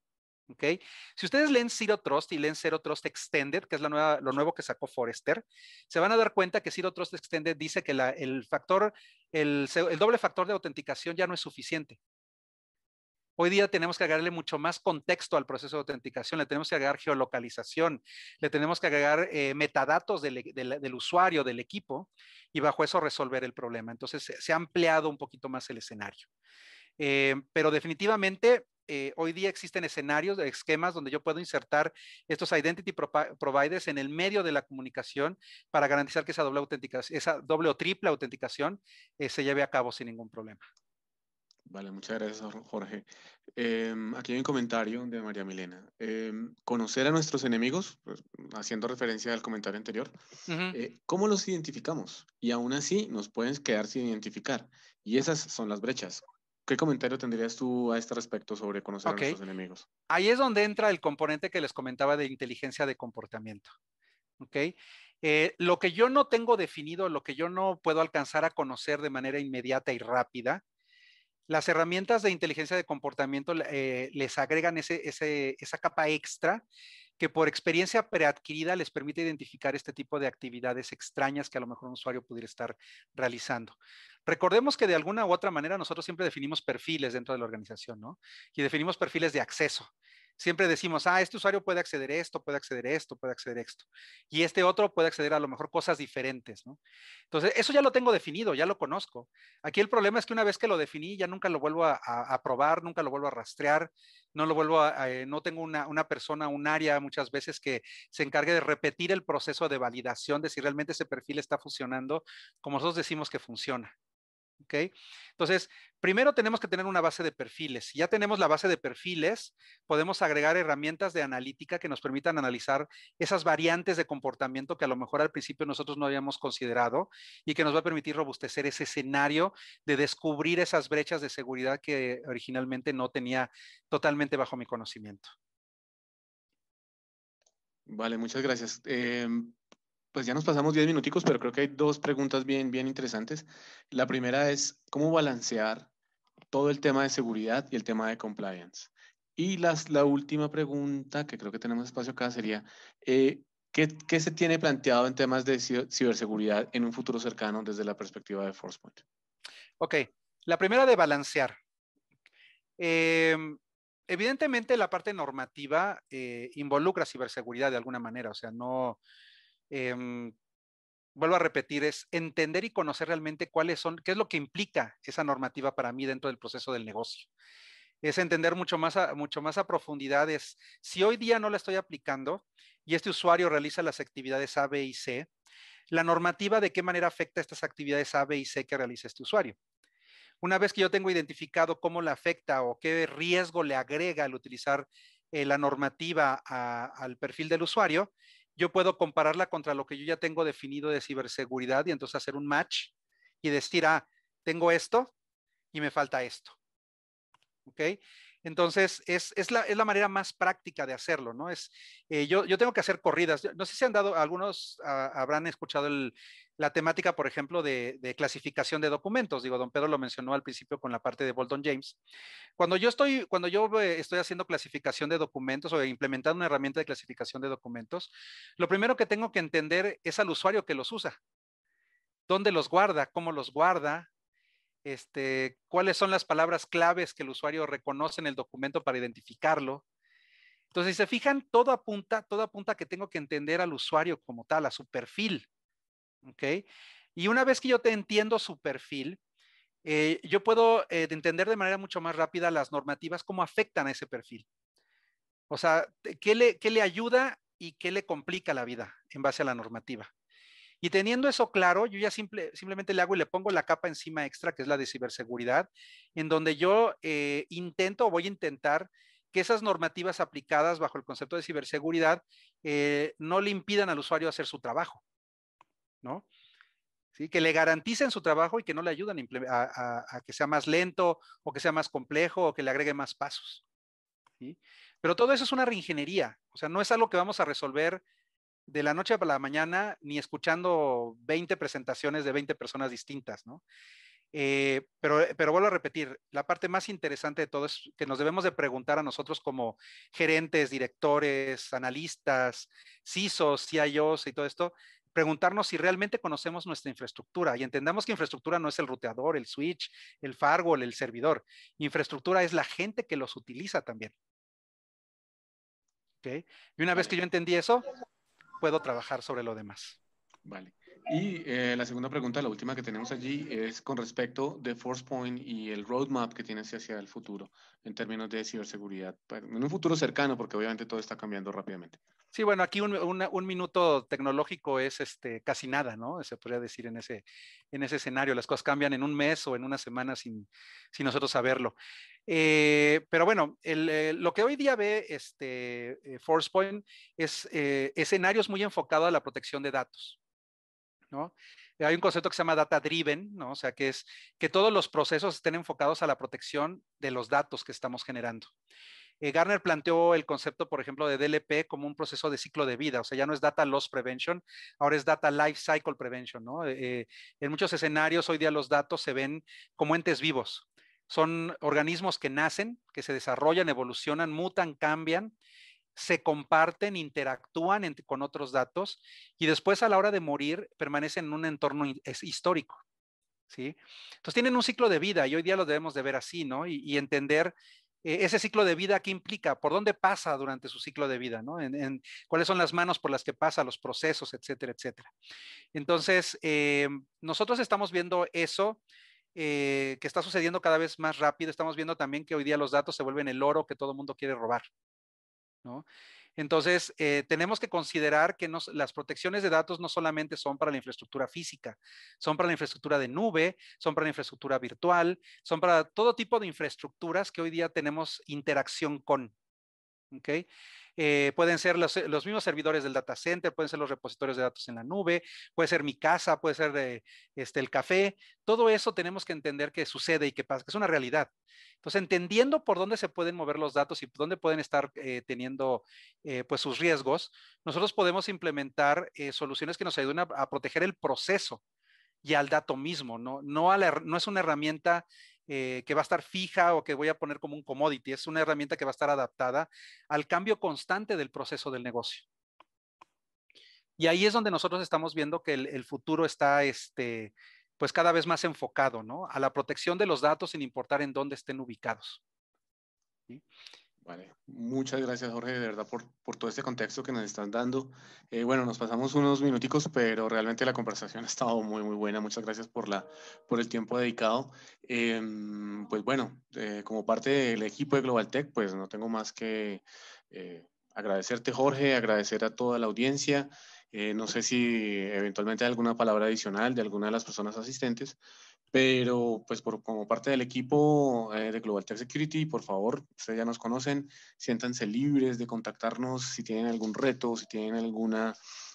si ustedes leen Zero Trust y leen Zero Trust Extended, que es la nueva, lo nuevo que sacó Forrester, se van a dar cuenta que Zero Trust Extended dice que el factor, el, doble factor de autenticación ya no es suficiente. Hoy día tenemos que agregarle mucho más contexto al proceso de autenticación, le tenemos que agregar geolocalización, le tenemos que agregar eh, metadatos del, usuario, del equipo, y bajo eso resolver el problema. Entonces se ha ampliado un poquito más el escenario. Eh, pero definitivamente eh, hoy día existen escenarios, esquemas donde yo puedo insertar estos identity providers en el medio de la comunicación para garantizar que esa doble, autenticación, esa doble o triple autenticación eh, se lleve a cabo sin ningún problema. Vale, muchas gracias, Jorge. Em, aquí hay un comentario de María Milena. Em, conocer a nuestros enemigos, pues, haciendo referencia al comentario anterior, eh, ¿cómo los identificamos? Y aún así nos pueden quedar sin identificar. Y esas son las brechas. ¿Qué comentario tendrías tú a este respecto sobre conocer a nuestros enemigos? Ahí es donde entra el componente que les comentaba de inteligencia de comportamiento. Okay. Eh, lo que yo no tengo definido, lo que yo no puedo alcanzar a conocer de manera inmediata y rápida, las herramientas de inteligencia de comportamiento eh, les agregan ese, esa capa extra que por experiencia preadquirida les permite identificar este tipo de actividades extrañas que a lo mejor un usuario pudiera estar realizando. Recordemos que de alguna u otra manera nosotros siempre definimos perfiles dentro de la organización, ¿no? Y definimos perfiles de acceso siempre decimos, ah, este usuario puede acceder a esto, puede acceder a esto, puede acceder a esto. Y este otro puede acceder a lo mejor cosas diferentes, ¿no? Entonces, eso ya lo tengo definido, ya lo conozco. Aquí el problema es que una vez que lo definí, ya nunca lo vuelvo a, probar, nunca lo vuelvo a rastrear, no lo vuelvo a, eh, no tengo una, una, persona, un área muchas veces que se encargue de repetir el proceso de validación de si realmente ese perfil está funcionando como nosotros decimos que funciona. ¿ok? Entonces, primero tenemos que tener una base de perfiles. ya tenemos la base de perfiles, podemos agregar herramientas de analítica que nos permitan analizar esas variantes de comportamiento que a lo mejor al principio nosotros no habíamos considerado y que nos va a permitir robustecer ese escenario de descubrir esas brechas de seguridad que originalmente no tenía totalmente bajo mi conocimiento. Vale, muchas gracias. Em, pues ya nos pasamos 10 minuticos, pero creo que hay dos preguntas bien, bien interesantes. La primera es, ¿cómo balancear todo el tema de seguridad y el tema de compliance? Y las, la última pregunta, que creo que tenemos espacio acá, sería, eh, ¿qué, ¿qué, se tiene planteado en temas de ciberseguridad en un futuro cercano desde la perspectiva de Forcepoint? Ok, la primera de balancear. Em, evidentemente la parte normativa eh, involucra ciberseguridad de alguna manera, o sea, no, Em, vuelvo a repetir, es entender y conocer realmente cuáles son, qué es lo que implica esa normativa para mí dentro del proceso del negocio. Es entender mucho más a, mucho más a profundidad, es, si hoy día no la estoy aplicando y este usuario realiza las actividades A, B y C, la normativa de qué manera afecta estas actividades A, B y C que realiza este usuario. Una vez que yo tengo identificado cómo la afecta o qué riesgo le agrega al utilizar eh, la normativa al perfil del usuario, yo puedo compararla contra lo que yo ya tengo definido de ciberseguridad y entonces hacer un match y decir, ah, tengo esto y me falta esto. ¿Ok? Entonces, es, la, manera más práctica de hacerlo, ¿no? Es, eh, yo, yo, tengo que hacer corridas. No sé si han dado, algunos ah, habrán escuchado la temática, por ejemplo, de, clasificación de documentos. Digo, don Pedro lo mencionó al principio con la parte de Bolton James. Cuando cuando yo eh, estoy haciendo clasificación de documentos o implementando una herramienta de clasificación de documentos, lo primero que tengo que entender es al usuario que los usa. ¿Dónde los guarda? ¿Cómo los guarda? este, cuáles son las palabras claves que el usuario reconoce en el documento para identificarlo. Entonces, si se fijan, todo apunta, todo apunta que tengo que entender al usuario como tal, a su perfil. ¿Ok? Y una vez que yo te entiendo su perfil, eh, yo puedo eh, entender de manera mucho más rápida las normativas, cómo afectan a ese perfil. O sea, qué le ayuda y qué le complica la vida en base a la normativa? Y teniendo eso claro, yo ya simplemente le hago y le pongo la capa encima extra, que es la de ciberseguridad, en donde yo eh, intento o voy a intentar que esas normativas aplicadas bajo el concepto de ciberseguridad eh, no le impidan al usuario hacer su trabajo, ¿no? ¿Sí? Que le garanticen su trabajo y que no le ayuden a, que sea más lento o que sea más complejo o que le agregue más pasos. Pero todo eso es una reingeniería, o sea, no es algo que vamos a resolver de la noche a la mañana ni escuchando 20 presentaciones de 20 personas distintas, ¿no? Eh, pero, pero vuelvo a repetir, la parte más interesante de todo es que nos debemos de preguntar a nosotros como gerentes, directores, analistas, CISOs, CIOs y todo esto, preguntarnos si realmente conocemos nuestra infraestructura y entendamos que infraestructura no es el ruteador, el switch, el firewall, el servidor. Infraestructura es la gente que los utiliza también. ¿Okay? Y una vez que yo entendí eso, puedo trabajar sobre lo demás. Vale. Y eh, la segunda pregunta, la última que tenemos allí, es con respecto de ForcePoint y el roadmap que tienes hacia el futuro en términos de ciberseguridad, pues, en un futuro cercano, porque obviamente todo está cambiando rápidamente. Sí, bueno, aquí un, minuto tecnológico es este, casi nada, ¿no? Se podría decir en ese, en ese escenario. Las cosas cambian en un mes o en una semana sin, sin nosotros saberlo. Eh, pero bueno, eh, lo que hoy día ve este, ForcePoint es escenarios muy enfocados a la protección de datos. Eh, hay un concepto que se llama data driven, O sea, que es que todos los procesos estén enfocados a la protección de los datos que estamos generando. Eh, Garner planteó el concepto, por ejemplo, de DLP como un proceso de ciclo de vida, o sea, ya no es data loss prevention, ahora es data life cycle prevention, eh, en muchos escenarios hoy día los datos se ven como entes vivos, son organismos que nacen, que se desarrollan, evolucionan, mutan, cambian se comparten, interactúan con otros datos y después a la hora de morir permanecen en un entorno histórico. ¿sí? Entonces tienen un ciclo de vida y hoy día lo debemos de ver así, ¿no? Y, entender eh, ese ciclo de vida que implica, por dónde pasa durante su ciclo de vida, ¿no? En, cuáles son las manos por las que pasa, los procesos, etcétera, etcétera. Entonces, eh, nosotros estamos viendo eso. Eh, que está sucediendo cada vez más rápido. Estamos viendo también que hoy día los datos se vuelven el oro que todo el mundo quiere robar, ¿no? Entonces, eh, tenemos que considerar que las protecciones de datos no solamente son para la infraestructura física, son para la infraestructura de nube, son para la infraestructura virtual, son para todo tipo de infraestructuras que hoy día tenemos interacción con. ¿okay? Eh, pueden ser eh, los, mismos servidores del data center, pueden ser los repositorios de datos en la nube, puede ser mi casa, puede ser este, el café. Todo eso tenemos que entender que sucede y que pasa, que es una realidad. Entonces, entendiendo por dónde se pueden mover los datos y dónde pueden estar eh, teniendo pues sus riesgos, nosotros podemos implementar soluciones que nos ayuden a, proteger el proceso y al dato mismo, ¿no? No, no es una herramienta eh, que va a estar fija o que voy a poner como un commodity. Es una herramienta que va a estar adaptada al cambio constante del proceso del negocio. Y ahí es donde nosotros estamos viendo que el, futuro está, este, pues cada vez más enfocado, ¿no? A la protección de los datos sin importar en dónde estén ubicados. Vale, muchas gracias Jorge, de verdad, por, por todo este contexto que nos están dando. Eh, bueno, nos pasamos unos minuticos, pero realmente la conversación [laughs] ha estado muy, muy buena. Muchas gracias por, la, por el tiempo dedicado. Em, pues bueno, eh, como parte del equipo de Global Tech, pues no tengo más que eh, agradecerte Jorge, agradecer a toda la audiencia. no sé si eventualmente hay alguna palabra adicional de alguna de las personas asistentes, pero pues como parte del equipo eh, de Global Tech Security, por favor, ustedes ya nos conocen, siéntanse libres de contactarnos si tienen algún reto, si tienen alguna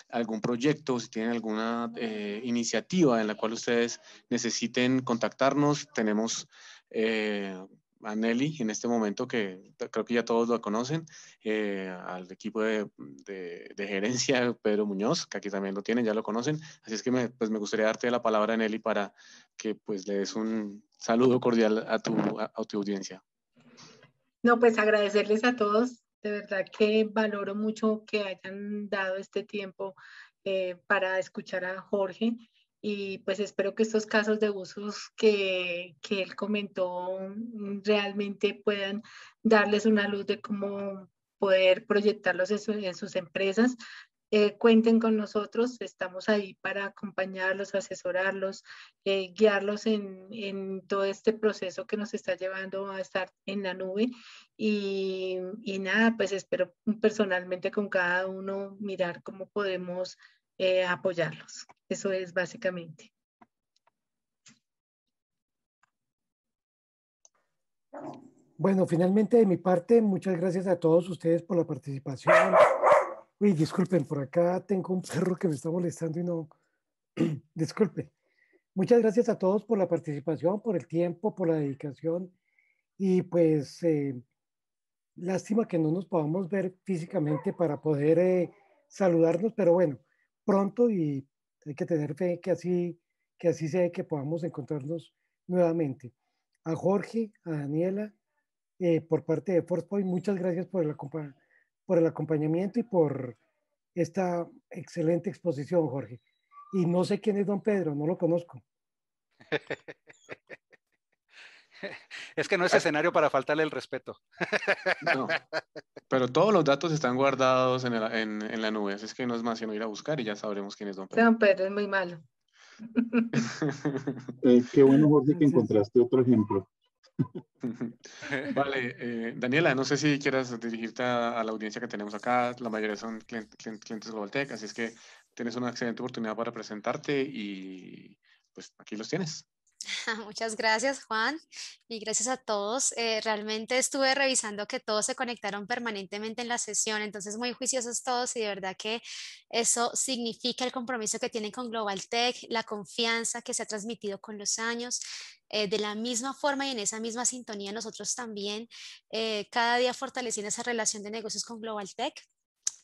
algún proyecto, si tienen alguna eh, iniciativa en la cual ustedes necesiten contactarnos, tenemos eh, a Nelly en este momento, que creo que ya todos lo conocen, eh, al equipo de, gerencia Pedro Muñoz, que aquí también lo tienen, ya lo conocen. Así es que me, pues me gustaría darte la palabra, Nelly, para que pues le des un saludo cordial a tu, audiencia. No, pues agradecerles a todos. De verdad que valoro mucho que hayan dado este tiempo eh, para escuchar a Jorge y pues espero que estos casos de usos que, que él comentó mm, realmente puedan darles una luz de cómo poder proyectarlos en, sus empresas. Eh, cuenten con nosotros, estamos ahí para acompañarlos, asesorarlos, eh, guiarlos en, en, todo este proceso que nos está llevando a estar en la nube. y nada, pues espero personalmente con cada uno mirar cómo podemos eh, apoyarlos. Eso es básicamente. Bueno, finalmente de mi parte, muchas gracias a todos ustedes por la participación. Uy, disculpen, por acá tengo un perro que me está molestando y no... [clears throat] disculpen. Muchas gracias a todos por la participación, por el tiempo, por la dedicación y pues eh, lástima que no nos podamos ver físicamente para poder eh, saludarnos, pero bueno, pronto y hay que tener fe que así, que así sea que podamos encontrarnos nuevamente. A Jorge, a Daniela, eh, por parte de Forcepoint, muchas gracias por el acompañamiento y por esta excelente exposición, Jorge. Y no sé quién es don Pedro, no lo conozco. [laughs] [laughs] es que no es ah. escenario para faltarle el respeto. No, [laughs] pero todos los datos están guardados en, la nube, así es que no es más sino ir a buscar y ya sabremos quién es Don Pedro. Don Pedro es muy malo. [laughs] Eh, qué bueno, Jorge, que encontraste otro ejemplo. vale, eh, Daniela, no sé si quieras dirigirte a, la audiencia que tenemos acá. La mayoría son clientes clientes así es que tienes una excelente oportunidad para presentarte y pues aquí los tienes. [laughs] Muchas gracias, Juan, y gracias a todos. Eh, realmente estuve revisando que todos se conectaron permanentemente en la sesión, entonces muy juiciosos todos y de verdad que eso significa el compromiso que tienen con Global Tech, la confianza que se ha transmitido con los años. Eh, de la misma forma y en esa misma sintonía nosotros también, eh, cada día fortaleciendo esa relación de negocios con Global Tech.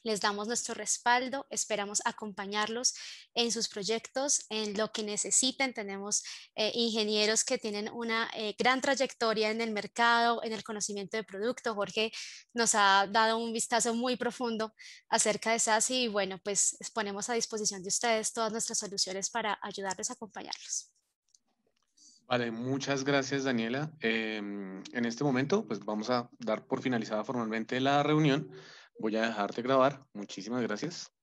Les damos nuestro respaldo, esperamos acompañarlos en sus proyectos, en lo que necesiten. Tenemos eh, ingenieros que tienen una eh, gran trayectoria en el mercado, en el conocimiento de producto. Jorge nos ha dado un vistazo muy profundo acerca de SAS y bueno, pues ponemos a disposición de ustedes todas nuestras soluciones para ayudarles a acompañarlos. Vale, muchas gracias Daniela. Em, en este momento, pues vamos a dar por finalizada formalmente la reunión voy a dejarte grabar. Muchísimas gracias.